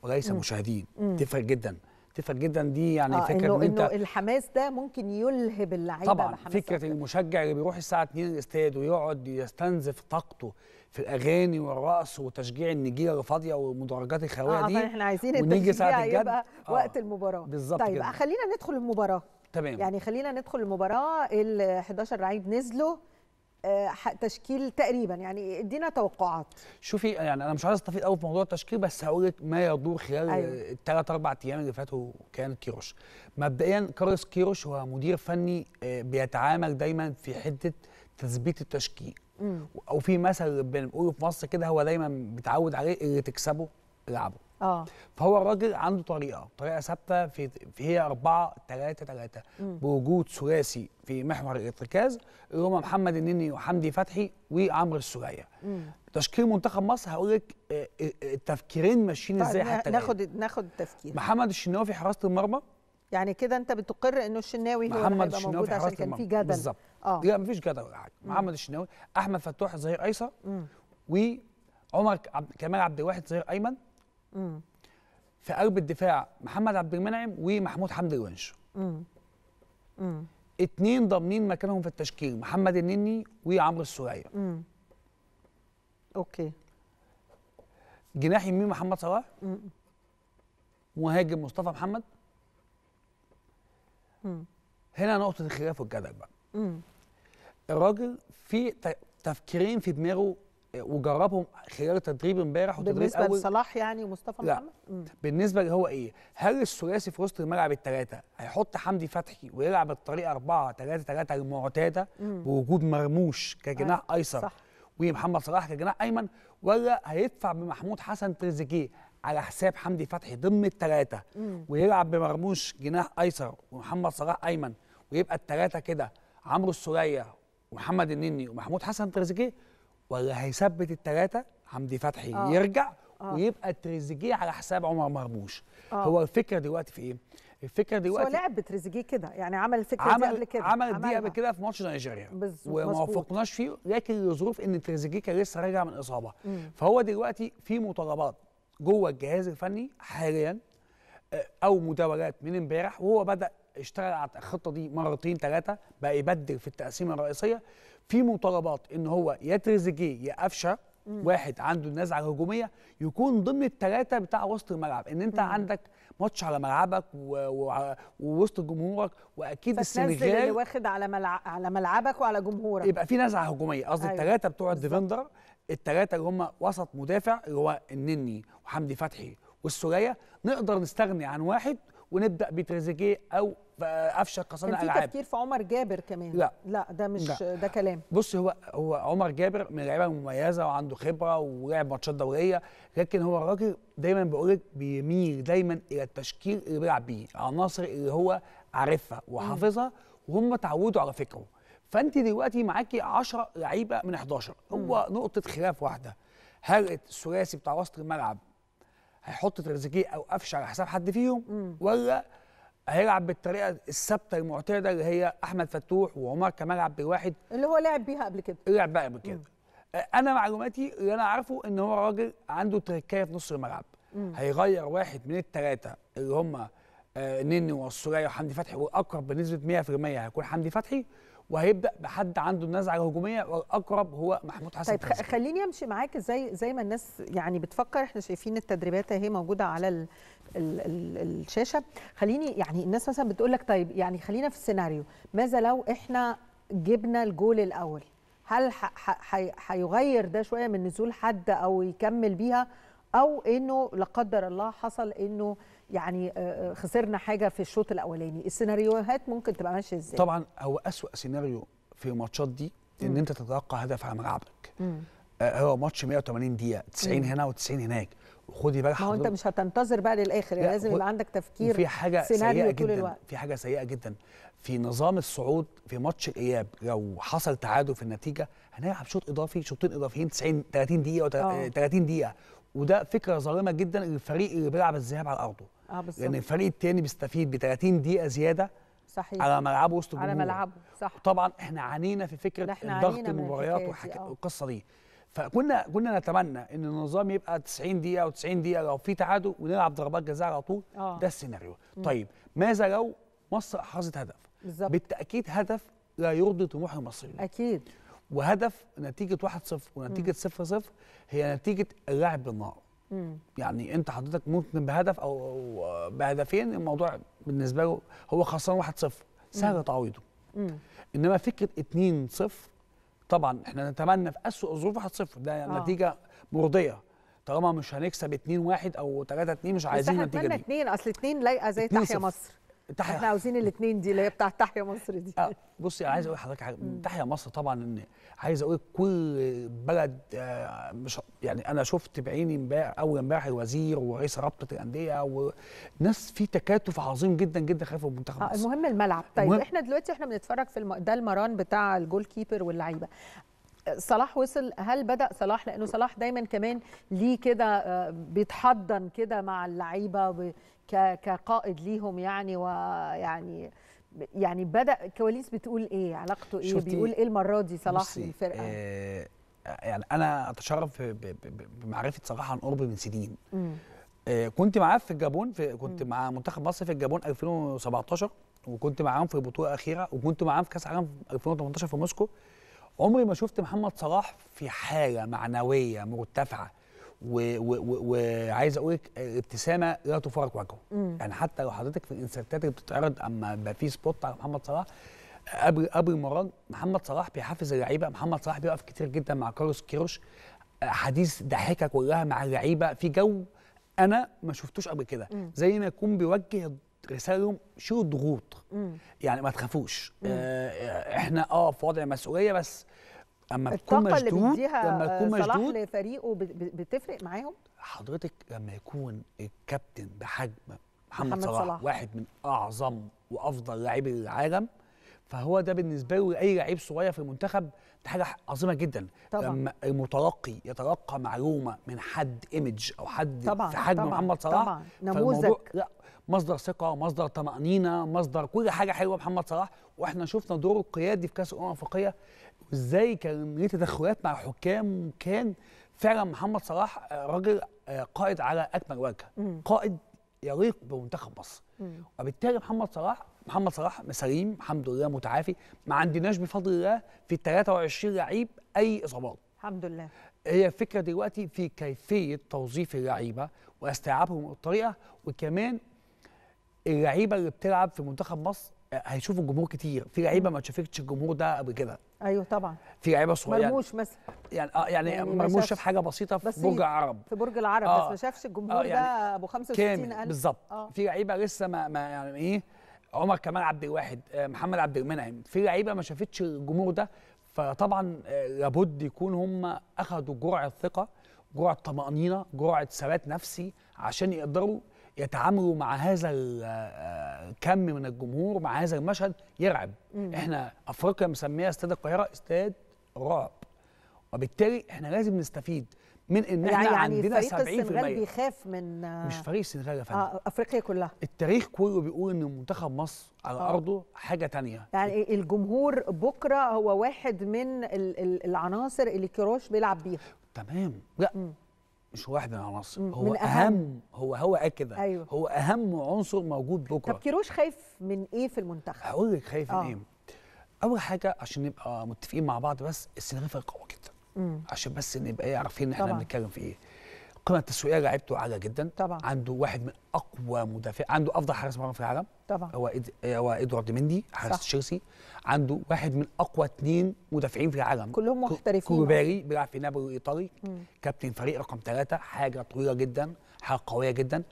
وليس مم. مشاهدين تفرق جدا تفرق جدا دي يعني آه فكره انه, إنت إنه الحماس ده ممكن يلهب اللعيبه طبعا فكره المشجع اللي بيروح الساعه 2 الاستاد ويقعد يستنزف طاقته في الاغاني والرقص وتشجيع النجيله الفاضيه والمدرجات الخاويه آه دي طيب، احنا عايزين ونيجي ساعه الجد يبقى آه وقت المباراه بالظبط طيب خلينا ندخل المباراه تمام يعني خلينا ندخل المباراه ال 11 لعيب نزلوا آه، تشكيل تقريبا يعني ادينا توقعات شوفي يعني انا مش عايز استفيد قوي في موضوع التشكيل بس هقول لك ما يدور خلال أيوة. الثلاث اربع ايام اللي فاتوا كان كيروش مبدئيا كارلوس كيروش هو مدير فني آه، بيتعامل دايما في حته تثبيت التشكيل او في مثل بنقوله في مصر كده هو دايما بيتعود عليه اللي تكسبه العبه اه فهو الراجل عنده طريقه طريقه ثابته في, في هي 4 3 3 بوجود ثلاثي في محور الارتكاز اللي هم محمد النني وحمدي فتحي وعمرو السوليه تشكيل منتخب مصر هقول لك آه، آه، آه، التفكيرين ماشيين طيب، ازاي حتى ناخد ناخد تفكير محمد الشناوي في حراسه المرمى يعني كده انت بتقر انه الشناوي هو محمد هيبقى موجود عشان كان في جدل بالظبط اه لا مفيش جدل ولا حاجه محمد الشناوي احمد فتوح ظهير ايسر وعمر عبد كمال عبد الواحد ظهير ايمن مم. في قلب الدفاع محمد عبد المنعم ومحمود حمدي الونش اتنين ضامنين مكانهم في التشكيل محمد النني وعمرو السوريه اوكي جناح يمين محمد صلاح مهاجم مصطفى محمد مم. هنا نقطه الخلاف والجدل بقى مم. الراجل في تفكيرين في دماغه وجربهم خلال التدريب امبارح وتدريب بالنسبه أول لصلاح يعني ومصطفى لا. محمد لا بالنسبه هو ايه هل الثلاثي في وسط الملعب الثلاثه هيحط حمدي فتحي ويلعب الطريقه 4 3 3 المعتاده بوجود مرموش كجناح ايسر ومحمد صلاح كجناح ايمن ولا هيدفع بمحمود حسن تريزيجيه على حساب حمدي فتحي ضمن الثلاثه ويلعب بمرموش جناح ايسر ومحمد صلاح ايمن ويبقى الثلاثه كده عمرو السوليه ومحمد النني ومحمود حسن تريزيجيه ولا هيثبت الثلاثه حمدي فتحي آه. يرجع آه. ويبقى تريزيجيه على حساب عمر مرموش آه. هو الفكره دلوقتي في ايه؟ الفكره دلوقتي هو لعب بتريزيجيه كده يعني عمل الفكره عمل دي قبل كده عمل دي قبل كده في ماتش نيجيريا وما وافقناش فيه لكن لظروف ان تريزيجيه كان لسه راجع من اصابه مم. فهو دلوقتي في مطالبات جوه الجهاز الفني حاليا آه، او مداولات من امبارح وهو بدا اشتغل على الخطه دي مرتين ثلاثه بقى يبدل في التقسيمه الرئيسيه في مطالبات ان هو يا تريزيجيه يا قفشه واحد عنده النزعه الهجوميه يكون ضمن الثلاثه بتاع وسط الملعب ان انت مم. عندك ماتش على ملعبك ووسط جمهورك واكيد السنغال اللي واخد على ملع... على ملعبك وعلى جمهورك يبقى في نزعه هجوميه قصدي أيوة. الثلاثه بتوع الديفندر الثلاثه اللي هم وسط مدافع اللي هو النني وحمدي فتحي والسوريه نقدر نستغني عن واحد ونبدا بتريزيجيه او قفشه قصانع العاب في تفكير في عمر جابر كمان لا لا ده مش لا. ده كلام بص هو هو عمر جابر من لعيبه مميزه وعنده خبره ولعب ماتشات دوريه لكن هو الراجل دايما بقول لك بيميل دايما الى التشكيل اللي بيلعب بيه العناصر اللي هو عارفها وحافظها وهم اتعودوا على فكره فانت دلوقتي معاكي 10 لعيبه من 11 هو مم. نقطه خلاف واحده هل الثلاثي بتاع وسط الملعب هيحط تريزيجيه او قفشه على حساب حد فيهم ولا هيلعب بالطريقه الثابته المعتاده اللي هي احمد فتوح وعمر كمال عبد الواحد اللي هو لعب بيها قبل كده لعب بقى قبل كده انا معلوماتي اللي انا عارفه ان هو راجل عنده تركايه في نص الملعب مم. هيغير واحد من الثلاثه اللي هم آه نني والسوريه وحمدي فتحي واقرب بنسبه 100% هيكون حمدي فتحي وهيبدا بحد عنده النزعه الهجوميه والاقرب هو محمود حسن طيب حسن. خليني امشي معاك زي زي ما الناس يعني بتفكر احنا شايفين التدريبات اهي موجوده على ال ال ال الشاشه خليني يعني الناس مثلا بتقول لك طيب يعني خلينا في السيناريو ماذا لو احنا جبنا الجول الاول هل هيغير ده شويه من نزول حد او يكمل بيها او انه لا قدر الله حصل انه يعني آه، آه، خسرنا حاجه في الشوط الاولاني السيناريوهات ممكن تبقى ماشيه ازاي طبعا هو اسوا سيناريو في الماتشات دي ان م. انت تتوقع هدف على ملعبك آه هو ماتش 180 دقيقه 90 م. هنا و90 هناك وخدي بالك ما هو انت مش هتنتظر بقى للاخر يعني لازم يبقى عندك تفكير في حاجه سيئه جدا الوقت. في حاجه سيئه جدا في نظام الصعود في ماتش الاياب لو حصل تعادل في النتيجه هنلعب شوط اضافي شوطين اضافيين 90 30 دقيقه 30 آه. دقيقه وده فكره ظالمه جدا للفريق اللي بيلعب الذهاب على ارضه اه بالظبط لان الفريق الثاني بيستفيد ب 30 دقيقه زياده صحيح على ملعبه وسط الجمهور على ملعبه صح طبعا احنا عانينا في فكره ضغط المباريات آه. والقصه دي فكنا كنا نتمنى ان النظام يبقى 90 دقيقه و90 دقيقه لو في تعادل ونلعب ضربات جزاء على طول آه. ده السيناريو طيب ماذا لو مصر احرزت هدف بالزبط. بالتاكيد هدف لا يرضي طموح المصريين اكيد وهدف نتيجه 1-0 ونتيجه 0-0 هي نتيجه اللعب بالنار مم. يعني انت حضرتك ممكن بهدف او بهدفين الموضوع بالنسبه له هو خسران 1-0 سهل تعويضه انما فكره 2-0 طبعا احنا نتمنى في اسوء الظروف 1-0 ده آه. نتيجه مرضيه طالما مش هنكسب 2-1 او 3-2 مش عايزين النتيجه دي بس احنا 2 اصل 2 لايقه زي تحيا مصر تحيا احنا عاوزين الاثنين دي اللي هي بتاعت تحيا مصر دي آه بصي عايز اقول لحضرتك حاجه تحيا مصر طبعا ان عايز اقول كل بلد آه، مش يعني انا شفت بعيني امبارح اول امبارح الوزير ورئيس رابطه الانديه وناس في تكاتف عظيم جدا جدا خلف منتخب آه مصر المهم الملعب طيب المهم احنا دلوقتي احنا بنتفرج في ده المران بتاع الجول كيبر واللعيبه صلاح وصل هل بدا صلاح لانه صلاح دايما كمان ليه كده آه، بيتحضن كده مع اللعيبه كقائد ليهم يعني ويعني يعني بدا كواليس بتقول ايه علاقته ايه بيقول ايه المره دي صلاح الفرقه آه يعني انا اتشرف بمعرفه صلاح عن قرب من سنين آه كنت معاه في الجابون في كنت مع منتخب مصر في الجابون 2017 وكنت معاهم في بطوله اخيره وكنت معاهم في كاس العالم 2018 في موسكو عمري ما شفت محمد صلاح في حاجه معنويه مرتفعه وعايز اقول لك ابتسامه لا تفارق وجهه يعني حتى لو حضرتك في الانسرتات اللي بتتعرض اما يبقى في سبوت على محمد صلاح قبل قبل المران محمد صلاح بيحفز اللعيبه محمد صلاح بيقف كتير جدا مع كارلوس كيروش حديث ضحكه كلها مع اللعيبه في جو انا ما شفتوش قبل كده زي ما يكون بيوجه رساله شيلوا الضغوط يعني ما تخافوش آه،, آه احنا اه في وضع مسؤوليه بس اما اللي مشدود لما تكون مشدود لفريقه بتفرق معاهم حضرتك لما يكون الكابتن بحجم محمد, محمد صلاح, صلاح واحد من اعظم وافضل لاعبي العالم فهو ده بالنسبه له اي لعيب صغير في المنتخب ده حاجه عظيمه جدا طبعا. لما المتلقي يتلقى معلومه من حد ايمج او حد طبعا. في حجم طبعا. محمد صلاح طبعا نموذج لا مصدر ثقه مصدر طمانينه مصدر كل حاجه حلوه محمد صلاح واحنا شفنا دوره القيادي في كاس الامم الافريقيه ازاي كان ليه تدخلات مع حكام كان فعلا محمد صلاح آه، راجل آه، قائد على اكمل وجه قائد يليق بمنتخب مصر وبالتالي محمد صلاح محمد صلاح سليم الحمد لله متعافي ما عندناش بفضل الله في ال 23 لعيب اي اصابات الحمد لله هي الفكره دلوقتي في كيفيه توظيف اللعيبه واستيعابهم الطريقه وكمان اللعيبه اللي بتلعب في منتخب مصر آه، هيشوفوا الجمهور كتير في لعيبه ما شافتش الجمهور ده قبل كده ايوه طبعا في لعيبه صغيره يعني مرموش مثلا يعني اه يعني, يعني مرموش شاف حاجه بسيطه في برج العرب في برج العرب آه بس ما شافش الجمهور آه يعني ده ابو 65000 بالظبط آه في لعيبه لسه ما, ما يعني ايه عمر كمال عبد الواحد آه، محمد عبد المنعم في لعيبه ما شافتش الجمهور ده فطبعا آه، لابد يكون هم اخذوا جرعه ثقه جرعه طمانينه جرعه ثبات نفسي عشان يقدروا يتعاملوا مع هذا الكم آه، من الجمهور مع هذا المشهد يرعب مم. احنا افريقيا مسميها استاد القاهره استاد رعب وبالتالي احنا لازم نستفيد من ان احنا يعني عندنا 70% يعني فريق السنغال بيخاف من آه، مش فريق السنغال يا فندم آه، افريقيا كلها التاريخ كله بيقول ان منتخب مصر على أوه. ارضه حاجه تانية يعني الجمهور بكره هو واحد من العناصر اللي كيروش بيلعب بيها تمام لا مم. مش واحد من العناصر هو من أهم. اهم هو هو كده أيوه. هو اهم عنصر موجود بكره طب كيروش خايف من ايه في المنتخب هقول لك خايف آه. من ايه اول حاجه عشان نبقى متفقين مع بعض بس السنغافره قوي جدا عشان بس نبقى إيه، عارفين احنا بنتكلم في ايه القيمه التسويقيه لعيبته عاليه جدا طبعا عنده واحد من اقوى مدافع عنده افضل حارس مرمى في العالم طبعا هو إد... هو ادوارد مندي حارس تشيلسي عنده واحد من اقوى اثنين مدافعين في العالم كلهم محترفين كوباري بيلعب في نابولي الايطالي كابتن فريق رقم ثلاثه حاجه طويله جدا حاجه قويه جدا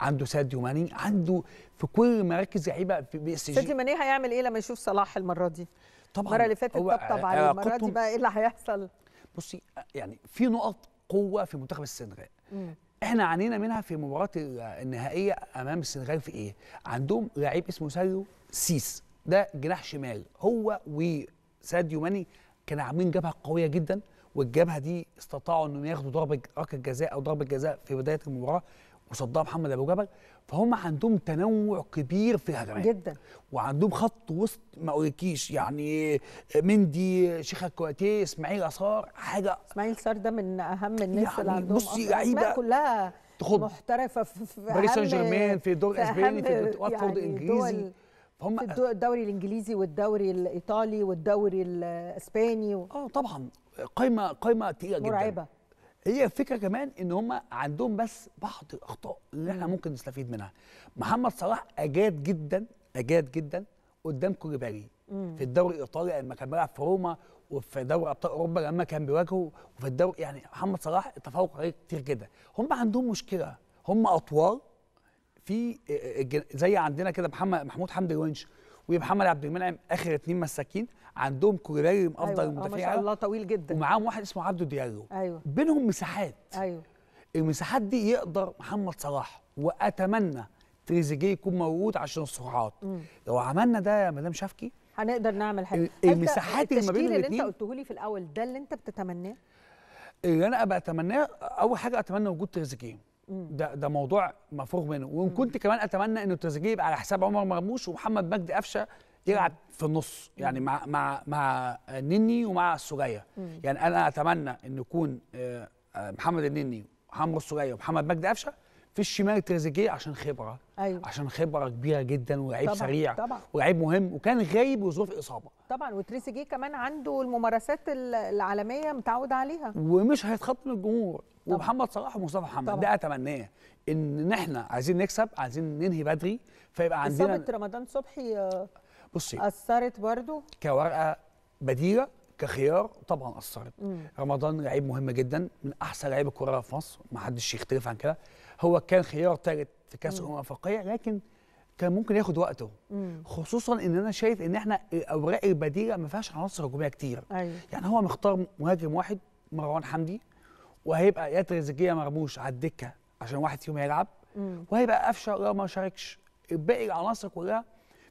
عنده ساديو ماني عنده في كل مراكز لعيبه في بي اس جي ساديو ماني هيعمل ايه لما يشوف صلاح المره دي؟ طبعا المره اللي فاتت طبطب عليه المره دي بقى ايه اللي هيحصل؟ بصي يعني في نقط قوه في منتخب السنغال احنا عانينا منها في مباراة النهائيه امام السنغال في ايه عندهم لعيب اسمه ساديو سيس ده جناح شمال هو وساديو ماني كانوا عاملين جبهه قويه جدا والجبهه دي استطاعوا انهم ياخدوا ضربه ركله جزاء او ضربه جزاء في بدايه المباراه وصدها محمد ابو جبل فهم عندهم تنوع كبير في الهجمات جدا وعندهم خط وسط ما اقولكيش يعني مندي شيخ الكواتي اسماعيل اثار حاجه اسماعيل اثار ده من اهم الناس يعني اللي عندهم بصي لعيبه يعني كلها تخض محترفه في باريس سان جيرمان في الدوري الاسباني في واتفورد يعني الانجليزي فهم في الدوري الانجليزي والدوري الايطالي والدوري الاسباني و... اه طبعا قايمه قايمه تقيله جدا مرعبه هي الفكره كمان ان هم عندهم بس بعض الاخطاء اللي احنا ممكن نستفيد منها محمد صلاح اجاد جدا اجاد جدا قدام كوليبالي في الدوري الايطالي لما كان بيلعب في روما وفي دوري ابطال اوروبا لما كان بيواجهه وفي الدوري يعني محمد صلاح التفوق عليه كتير جدا هم عندهم مشكله هم اطوال في آه، آه، زي عندنا كده محمد محمود حمدي الونش ومحمد عبد المنعم اخر اثنين مساكين عندهم كوريري أيوة. افضل أيوة. المدافعين ما شاء الله طويل جدا ومعاهم واحد اسمه عبده ديالو أيوة. بينهم مساحات ايوه المساحات دي يقدر محمد صلاح واتمنى تريزيجيه يكون موجود عشان الصراعات لو عملنا ده يا مدام شفكي هنقدر نعمل حاجه المساحات اللي ما بين الاثنين اللي انت قلته لي في الاول ده اللي انت بتتمناه اللي انا بتمناه اول حاجه اتمنى وجود تريزيجيه ده ده موضوع مفروغ منه وان كنت كمان اتمنى انه التسجيل يبقى على حساب عمر مرموش ومحمد مجدي قفشه يلعب في النص يعني مع مع مع نني ومع السجيه يعني انا اتمنى ان يكون آه، آه، محمد النني وعمرو السجيه ومحمد مجدي قفشه في الشمال تريزيجيه عشان خبره أيوة. عشان خبره كبيره جدا ولعيب سريع طبعا ولعيب مهم وكان غايب وظروف اصابه طبعا وتريزيجيه كمان عنده الممارسات العالميه متعود عليها ومش هيتخطى من الجمهور ومحمد صلاح ومصطفى محمد ده اتمناه ان احنا عايزين نكسب عايزين ننهي بدري فيبقى عندنا اصابه رمضان صبحي آه، بصي اثرت برضو كورقه بديله كخيار طبعا اثرت مم. رمضان لعيب مهم جدا من احسن لعيب الكرة في مصر ما حدش يختلف عن كده هو كان خيار ثالث في كاس الامم الافريقيه لكن كان ممكن ياخد وقته مم. خصوصا ان انا شايف ان احنا الاوراق البديله ما فيهاش عناصر هجوميه كتير أيوه. يعني هو مختار مهاجم واحد مروان حمدي وهيبقى يا تريزيجيه مرموش على الدكه عشان واحد فيهم يلعب وهيبقى قفشه لو ما شاركش الباقي العناصر كلها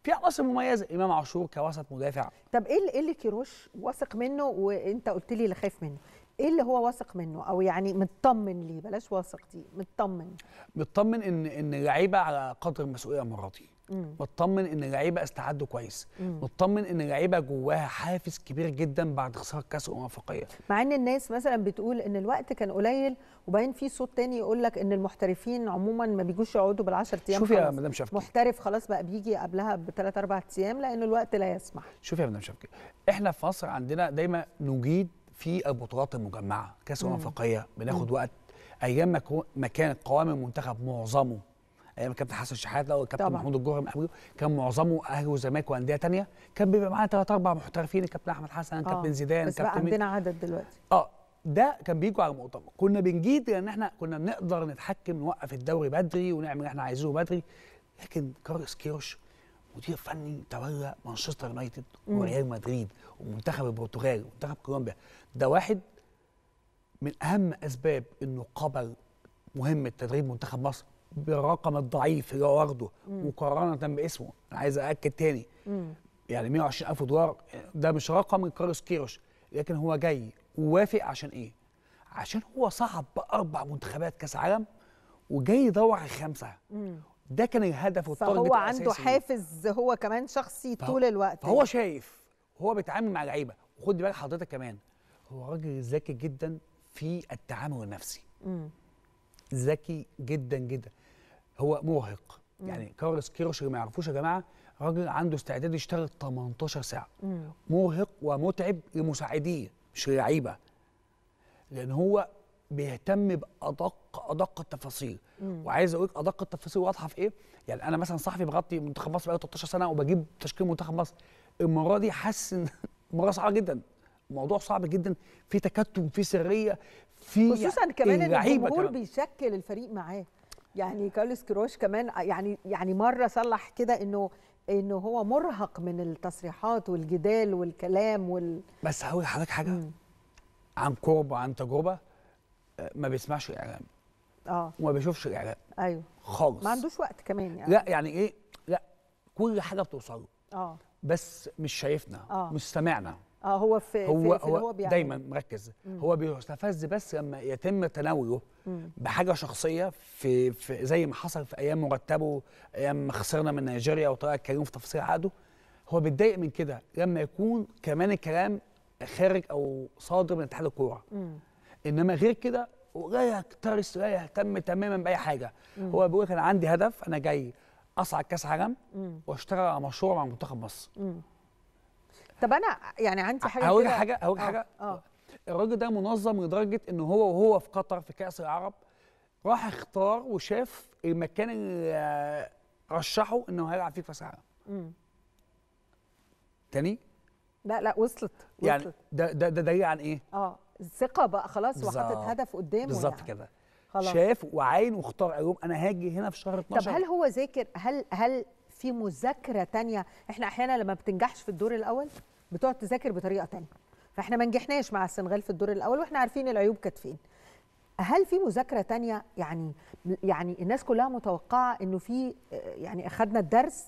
في عناصر مميزه امام عاشور كوسط مدافع طب ايه اللي ايه اللي كيروش واثق منه وانت قلت لي اللي خايف منه ايه اللي هو واثق منه او يعني مطمن ليه بلاش واثق دي مطمن مطمن ان ان اللعيبه على قدر المسؤوليه مراتي مطمن ان اللعيبه استعدوا كويس مطمن ان اللعيبه جواها حافز كبير جدا بعد خساره كاس امم افريقيه مع ان الناس مثلا بتقول ان الوقت كان قليل وبعدين في صوت تاني يقول لك ان المحترفين عموما ما بيجوش يقعدوا بال10 ايام شوفي يا مدام شفقي محترف خلاص بقى بيجي قبلها بثلاث اربع ايام لان الوقت لا يسمح شوفي يا مدام شفقي احنا في مصر عندنا دايما نجيد في البطولات المجمعه كاس امم افريقيه بناخد مم. وقت ايام ما كانت قوام المنتخب معظمه ايام الكابتن حسن شحاته والكابتن محمود الجوهر كان معظمه اهلي وزمالك وانديه ثانيه كان بيبقى معانا ثلاث اربع محترفين الكابتن احمد حسن الكابتن آه، زيدان بس بقى عندنا عدد دلوقتي اه ده كان بيجوا على المؤتمر كنا بنجيد لان احنا كنا بنقدر نتحكم نوقف الدوري بدري ونعمل اللي احنا عايزينه بدري لكن كارلوس كيروش مدير فني تولى مانشستر يونايتد وريال مدريد ومنتخب البرتغال ومنتخب كولومبيا ده واحد من اهم اسباب انه قبل مهمه تدريب منتخب مصر بالرقم الضعيف اللي هو واخده مقارنه باسمه انا عايز ااكد تاني مم. يعني 120000 دولار ده مش رقم كارلوس كيروش لكن هو جاي ووافق عشان ايه؟ عشان هو صعب باربع منتخبات كاس عالم وجاي يدور على خمسه ده كان الهدف والتارجت فهو عنده حافز هو كمان شخصي طول الوقت هو شايف هو بيتعامل مع لعيبه وخد بالك حضرتك كمان هو راجل ذكي جدا في التعامل النفسي ذكي جدا جدا هو مرهق يعني كارلس كيروش اللي ما يعرفوش يا جماعه راجل عنده استعداد يشتغل 18 ساعه مم. مرهق ومتعب لمساعديه مش للعيبه لان هو بيهتم بادق ادق التفاصيل مم. وعايز اقول لك ادق التفاصيل واضحه في ايه يعني انا مثلا صحفي بغطي منتخب مصر بقاله 13 سنه وبجيب تشكيل منتخب مصر المره دي حاسس ان المره صعبه جدا الموضوع صعب جدا في تكتم في سريه في خصوصا كمان الجمهور بيشكل الفريق معاه يعني كارلوس كروش كمان يعني يعني مره صلح كده انه انه هو مرهق من التصريحات والجدال والكلام وال بس هقول لحضرتك حاجه م. عن قرب وعن تجربه آه، ما بيسمعش الاعلام اه وما بيشوفش الاعلام ايوه خالص ما عندوش وقت كمان يعني لا يعني ايه لا كل حاجه بتوصله اه بس مش شايفنا آه. مش سامعنا اه هو في هو, في هو, هو دايما مركز مم. هو بيستفز بس لما يتم تناوله بحاجه شخصيه في, في زي ما حصل في ايام مرتبه ايام ما خسرنا من نيجيريا وطلع الكريم في تفصيل عقده هو بيتضايق من كده لما يكون كمان الكلام خارج او صادر من اتحاد الكوره انما غير كده لا يكترث لا يهتم تماما باي حاجه مم. هو بيقول انا عندي هدف انا جاي اصعد كاس عالم واشتغل على مشروع مع منتخب مصر مم. طب انا يعني عندي حاجه هقول حاجه هقول آه، حاجه اه الراجل ده منظم لدرجه ان هو وهو في قطر في كاس العرب راح اختار وشاف المكان اللي رشحه انه هيلعب فيه كاس العالم تاني لا لا وصلت, يعني وصلت. يعني ده ده ده دليل عن ايه؟ اه الثقه بقى خلاص وحاطط هدف قدامه بالظبط يعني. كده خلاص شاف وعين واختار قال انا هاجي هنا في شهر 12 طب هل هو ذاكر هل هل في مذاكره تانية احنا احيانا لما بتنجحش في الدور الاول بتقعد تذاكر بطريقه تانية فاحنا ما نجحناش مع السنغال في الدور الاول واحنا عارفين العيوب كانت فين هل في مذاكره تانية يعني يعني الناس كلها متوقعه انه في يعني اخذنا الدرس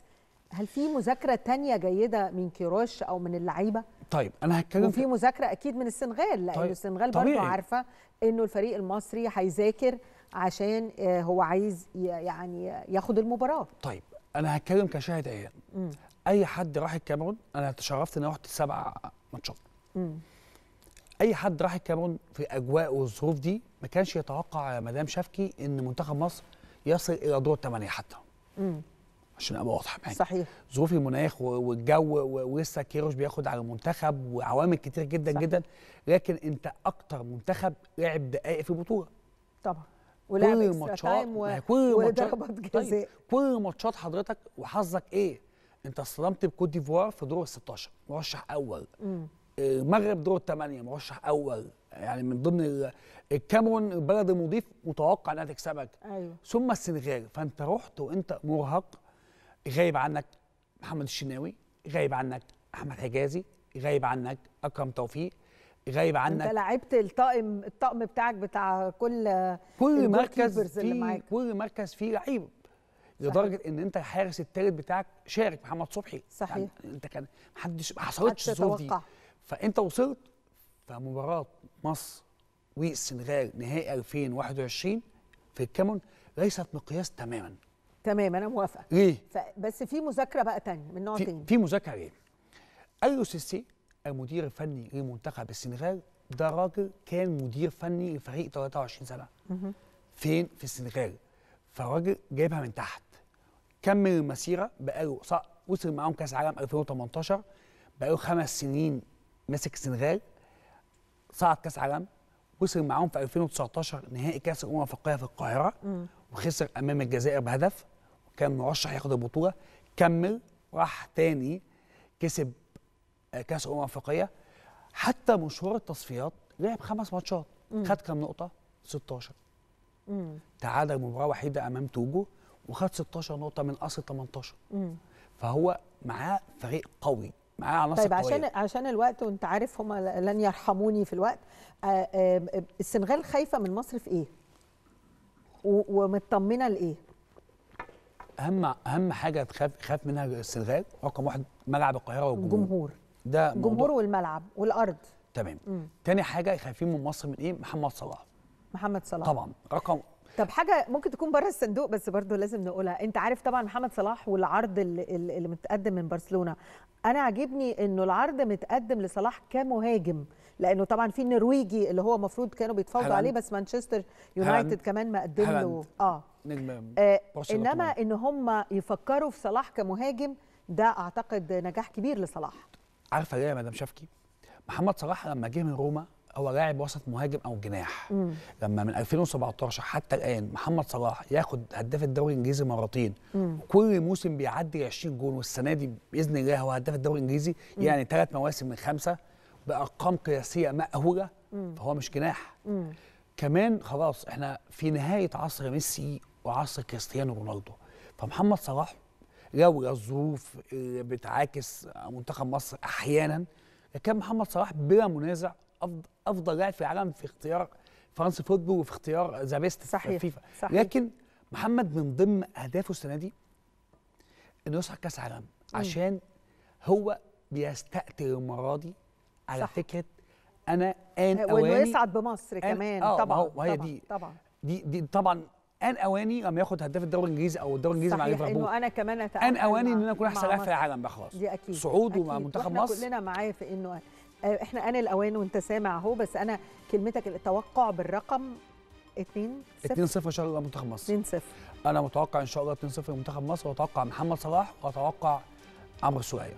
هل في مذاكره تانية جيده من كيروش او من اللعيبه طيب انا هتكلم وفي مذاكره اكيد من السنغال لان طيب السنغال برضه عارفه انه الفريق المصري هيذاكر عشان آه، هو عايز يعني ياخد المباراه طيب انا هتكلم كشاهد عيان اي حد راح الكاميرون انا تشرفت ان انا رحت سبع ماتشات اي حد راح الكاميرون في اجواء والظروف دي ما كانش يتوقع يا مدام شفكي ان منتخب مصر يصل الى دور الثمانيه حتى مم. عشان ابقى واضح معاك صحيح ظروف المناخ والجو ولسه كيروش بياخد على المنتخب وعوامل كتير جدا صح. جدا لكن انت اكتر منتخب لعب دقائق في بطوله طبعا ولعب كل ماتشات كل طيب، جزاء كل ماتشات حضرتك وحظك ايه انت اصطدمت بكوت ديفوار في دور ال 16 مرشح اول آه، المغرب دور الثمانيه مرشح اول يعني من ضمن الكاميرون البلد المضيف متوقع انها تكسبك أيوة. ثم السنغال فانت رحت وانت مرهق غايب عنك محمد الشناوي غايب عنك احمد حجازي غايب عنك اكرم توفيق غايب عنك انت لعبت الطاقم الطقم بتاعك بتاع كل كل مركز في كل مركز فيه لعيب لدرجه ان انت الحارس الثالث بتاعك شارك محمد صبحي صحيح يعني انت كان محدش ما حصلتش الظروف دي فانت وصلت فمباراه مصر والسنغال نهائي 2021 في الكامون ليست مقياس تماما تماما انا موافقه ليه؟ بس في مذاكره بقى تانية من نوع تاني في مذاكره ليه؟ اليو سيسي المدير الفني لمنتخب السنغال ده راجل كان مدير فني لفريق 23 سنه فين في السنغال فراجل جايبها من تحت كمل المسيره بقاله وصل معاهم كاس عالم 2018 بقاله خمس سنين ماسك السنغال صعد كاس عالم وصل معاهم في 2019 نهائي كاس الامم الافريقيه في القاهره وخسر امام الجزائر بهدف وكان مرشح ياخد البطوله كمل راح تاني كسب كاس امم افريقيه حتى مشوار التصفيات لعب خمس ماتشات خد كام نقطه 16 امم تعادل مباراه وحيده امام توجو وخد 16 نقطه من اصل 18 مم. فهو معاه فريق قوي معاه عناصر طيب عشان قوية. عشان الوقت وانت عارف هم لن يرحموني في الوقت آه، آه، السنغال خايفه من مصر في ايه ومطمنه لايه اهم اهم حاجه تخاف خاف منها السنغال رقم واحد ملعب القاهره والجمهور الجمهور ده جمهور والملعب والارض تمام مم. تاني حاجه خايفين من مصر من ايه محمد صلاح محمد صلاح طبعا رقم طب حاجه ممكن تكون بره الصندوق بس برضه لازم نقولها انت عارف طبعا محمد صلاح والعرض اللي, اللي متقدم من برشلونه انا عاجبني انه العرض متقدم لصلاح كمهاجم لانه طبعا في النرويجي اللي هو المفروض كانوا بيتفاوضوا عليه بس مانشستر يونايتد كمان مقدم له اه نجم آه انما ان هم يفكروا في صلاح كمهاجم ده اعتقد نجاح كبير لصلاح عارفه ليه يا مدام شفكي محمد صلاح لما جه من روما هو لاعب وسط مهاجم او جناح مم. لما من 2017 حتى الان محمد صلاح ياخد هداف الدوري الانجليزي مرتين كل موسم بيعدي 20 جون والسنه دي باذن الله هو هداف الدوري الانجليزي مم. يعني ثلاث مواسم من خمسه بارقام قياسيه مأهوله فهو مش جناح مم. كمان خلاص احنا في نهايه عصر ميسي وعصر كريستيانو رونالدو فمحمد صلاح لولا الظروف اللي آه، بتعاكس منتخب مصر احيانا كان محمد صلاح بلا منازع افضل لاعب في العالم في اختيار فرنسي فوتبول وفي اختيار ذا بيست صحيح فيفا صحيح. لكن محمد من ضمن اهدافه السنه دي انه يصعد كاس عالم عشان هو بيستأتر المره دي على صح. فكره انا ان اواني وانه يصعد بمصر كمان آه طبعا وهي طبعا دي طبعا دي, دي طبعا ان اواني لما ياخد هداف الدوري الانجليزي او الدوري الانجليزي مع ليفربول انه انا كمان ان اواني ان انا اكون احسن لاعب في العالم بقى خلاص دي اكيد صعود ومع منتخب مصر كلنا معايا في انه آه، احنا انا الاوان وانت سامع اهو بس انا كلمتك التوقع بالرقم 2 0 2 0 ان شاء الله منتخب مصر 2 0 انا متوقع ان شاء الله 2 0 لمنتخب مصر واتوقع محمد صلاح واتوقع عمرو سوليه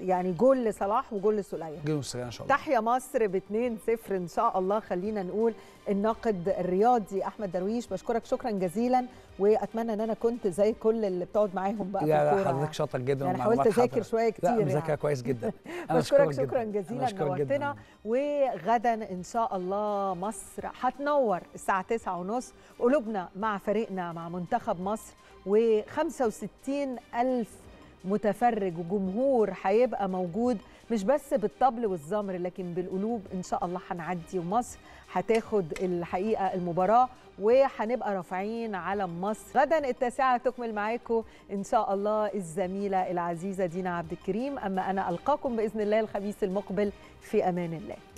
يعني جول لصلاح وجول لسليه جول لسليه ان شاء الله تحيا مصر ب 2-0 ان شاء الله خلينا نقول الناقد الرياضي احمد درويش بشكرك شكرا جزيلا واتمنى ان انا كنت زي كل اللي بتقعد معاهم بقى لا لا حضرتك شاطر جدا يعني حاولت اذاكر شويه كتير لا مذاكره يعني. كويس جدا بشكرك شكرا جزيلا نورتنا وغدا ان شاء الله مصر هتنور الساعه 9:30 قلوبنا مع فريقنا مع منتخب مصر و 65 ألف متفرج وجمهور هيبقى موجود مش بس بالطبل والزمر لكن بالقلوب ان شاء الله هنعدي ومصر هتاخد الحقيقه المباراه وهنبقى رافعين علم مصر غدا التاسعه تكمل معاكم ان شاء الله الزميله العزيزه دينا عبد الكريم اما انا القاكم باذن الله الخميس المقبل في امان الله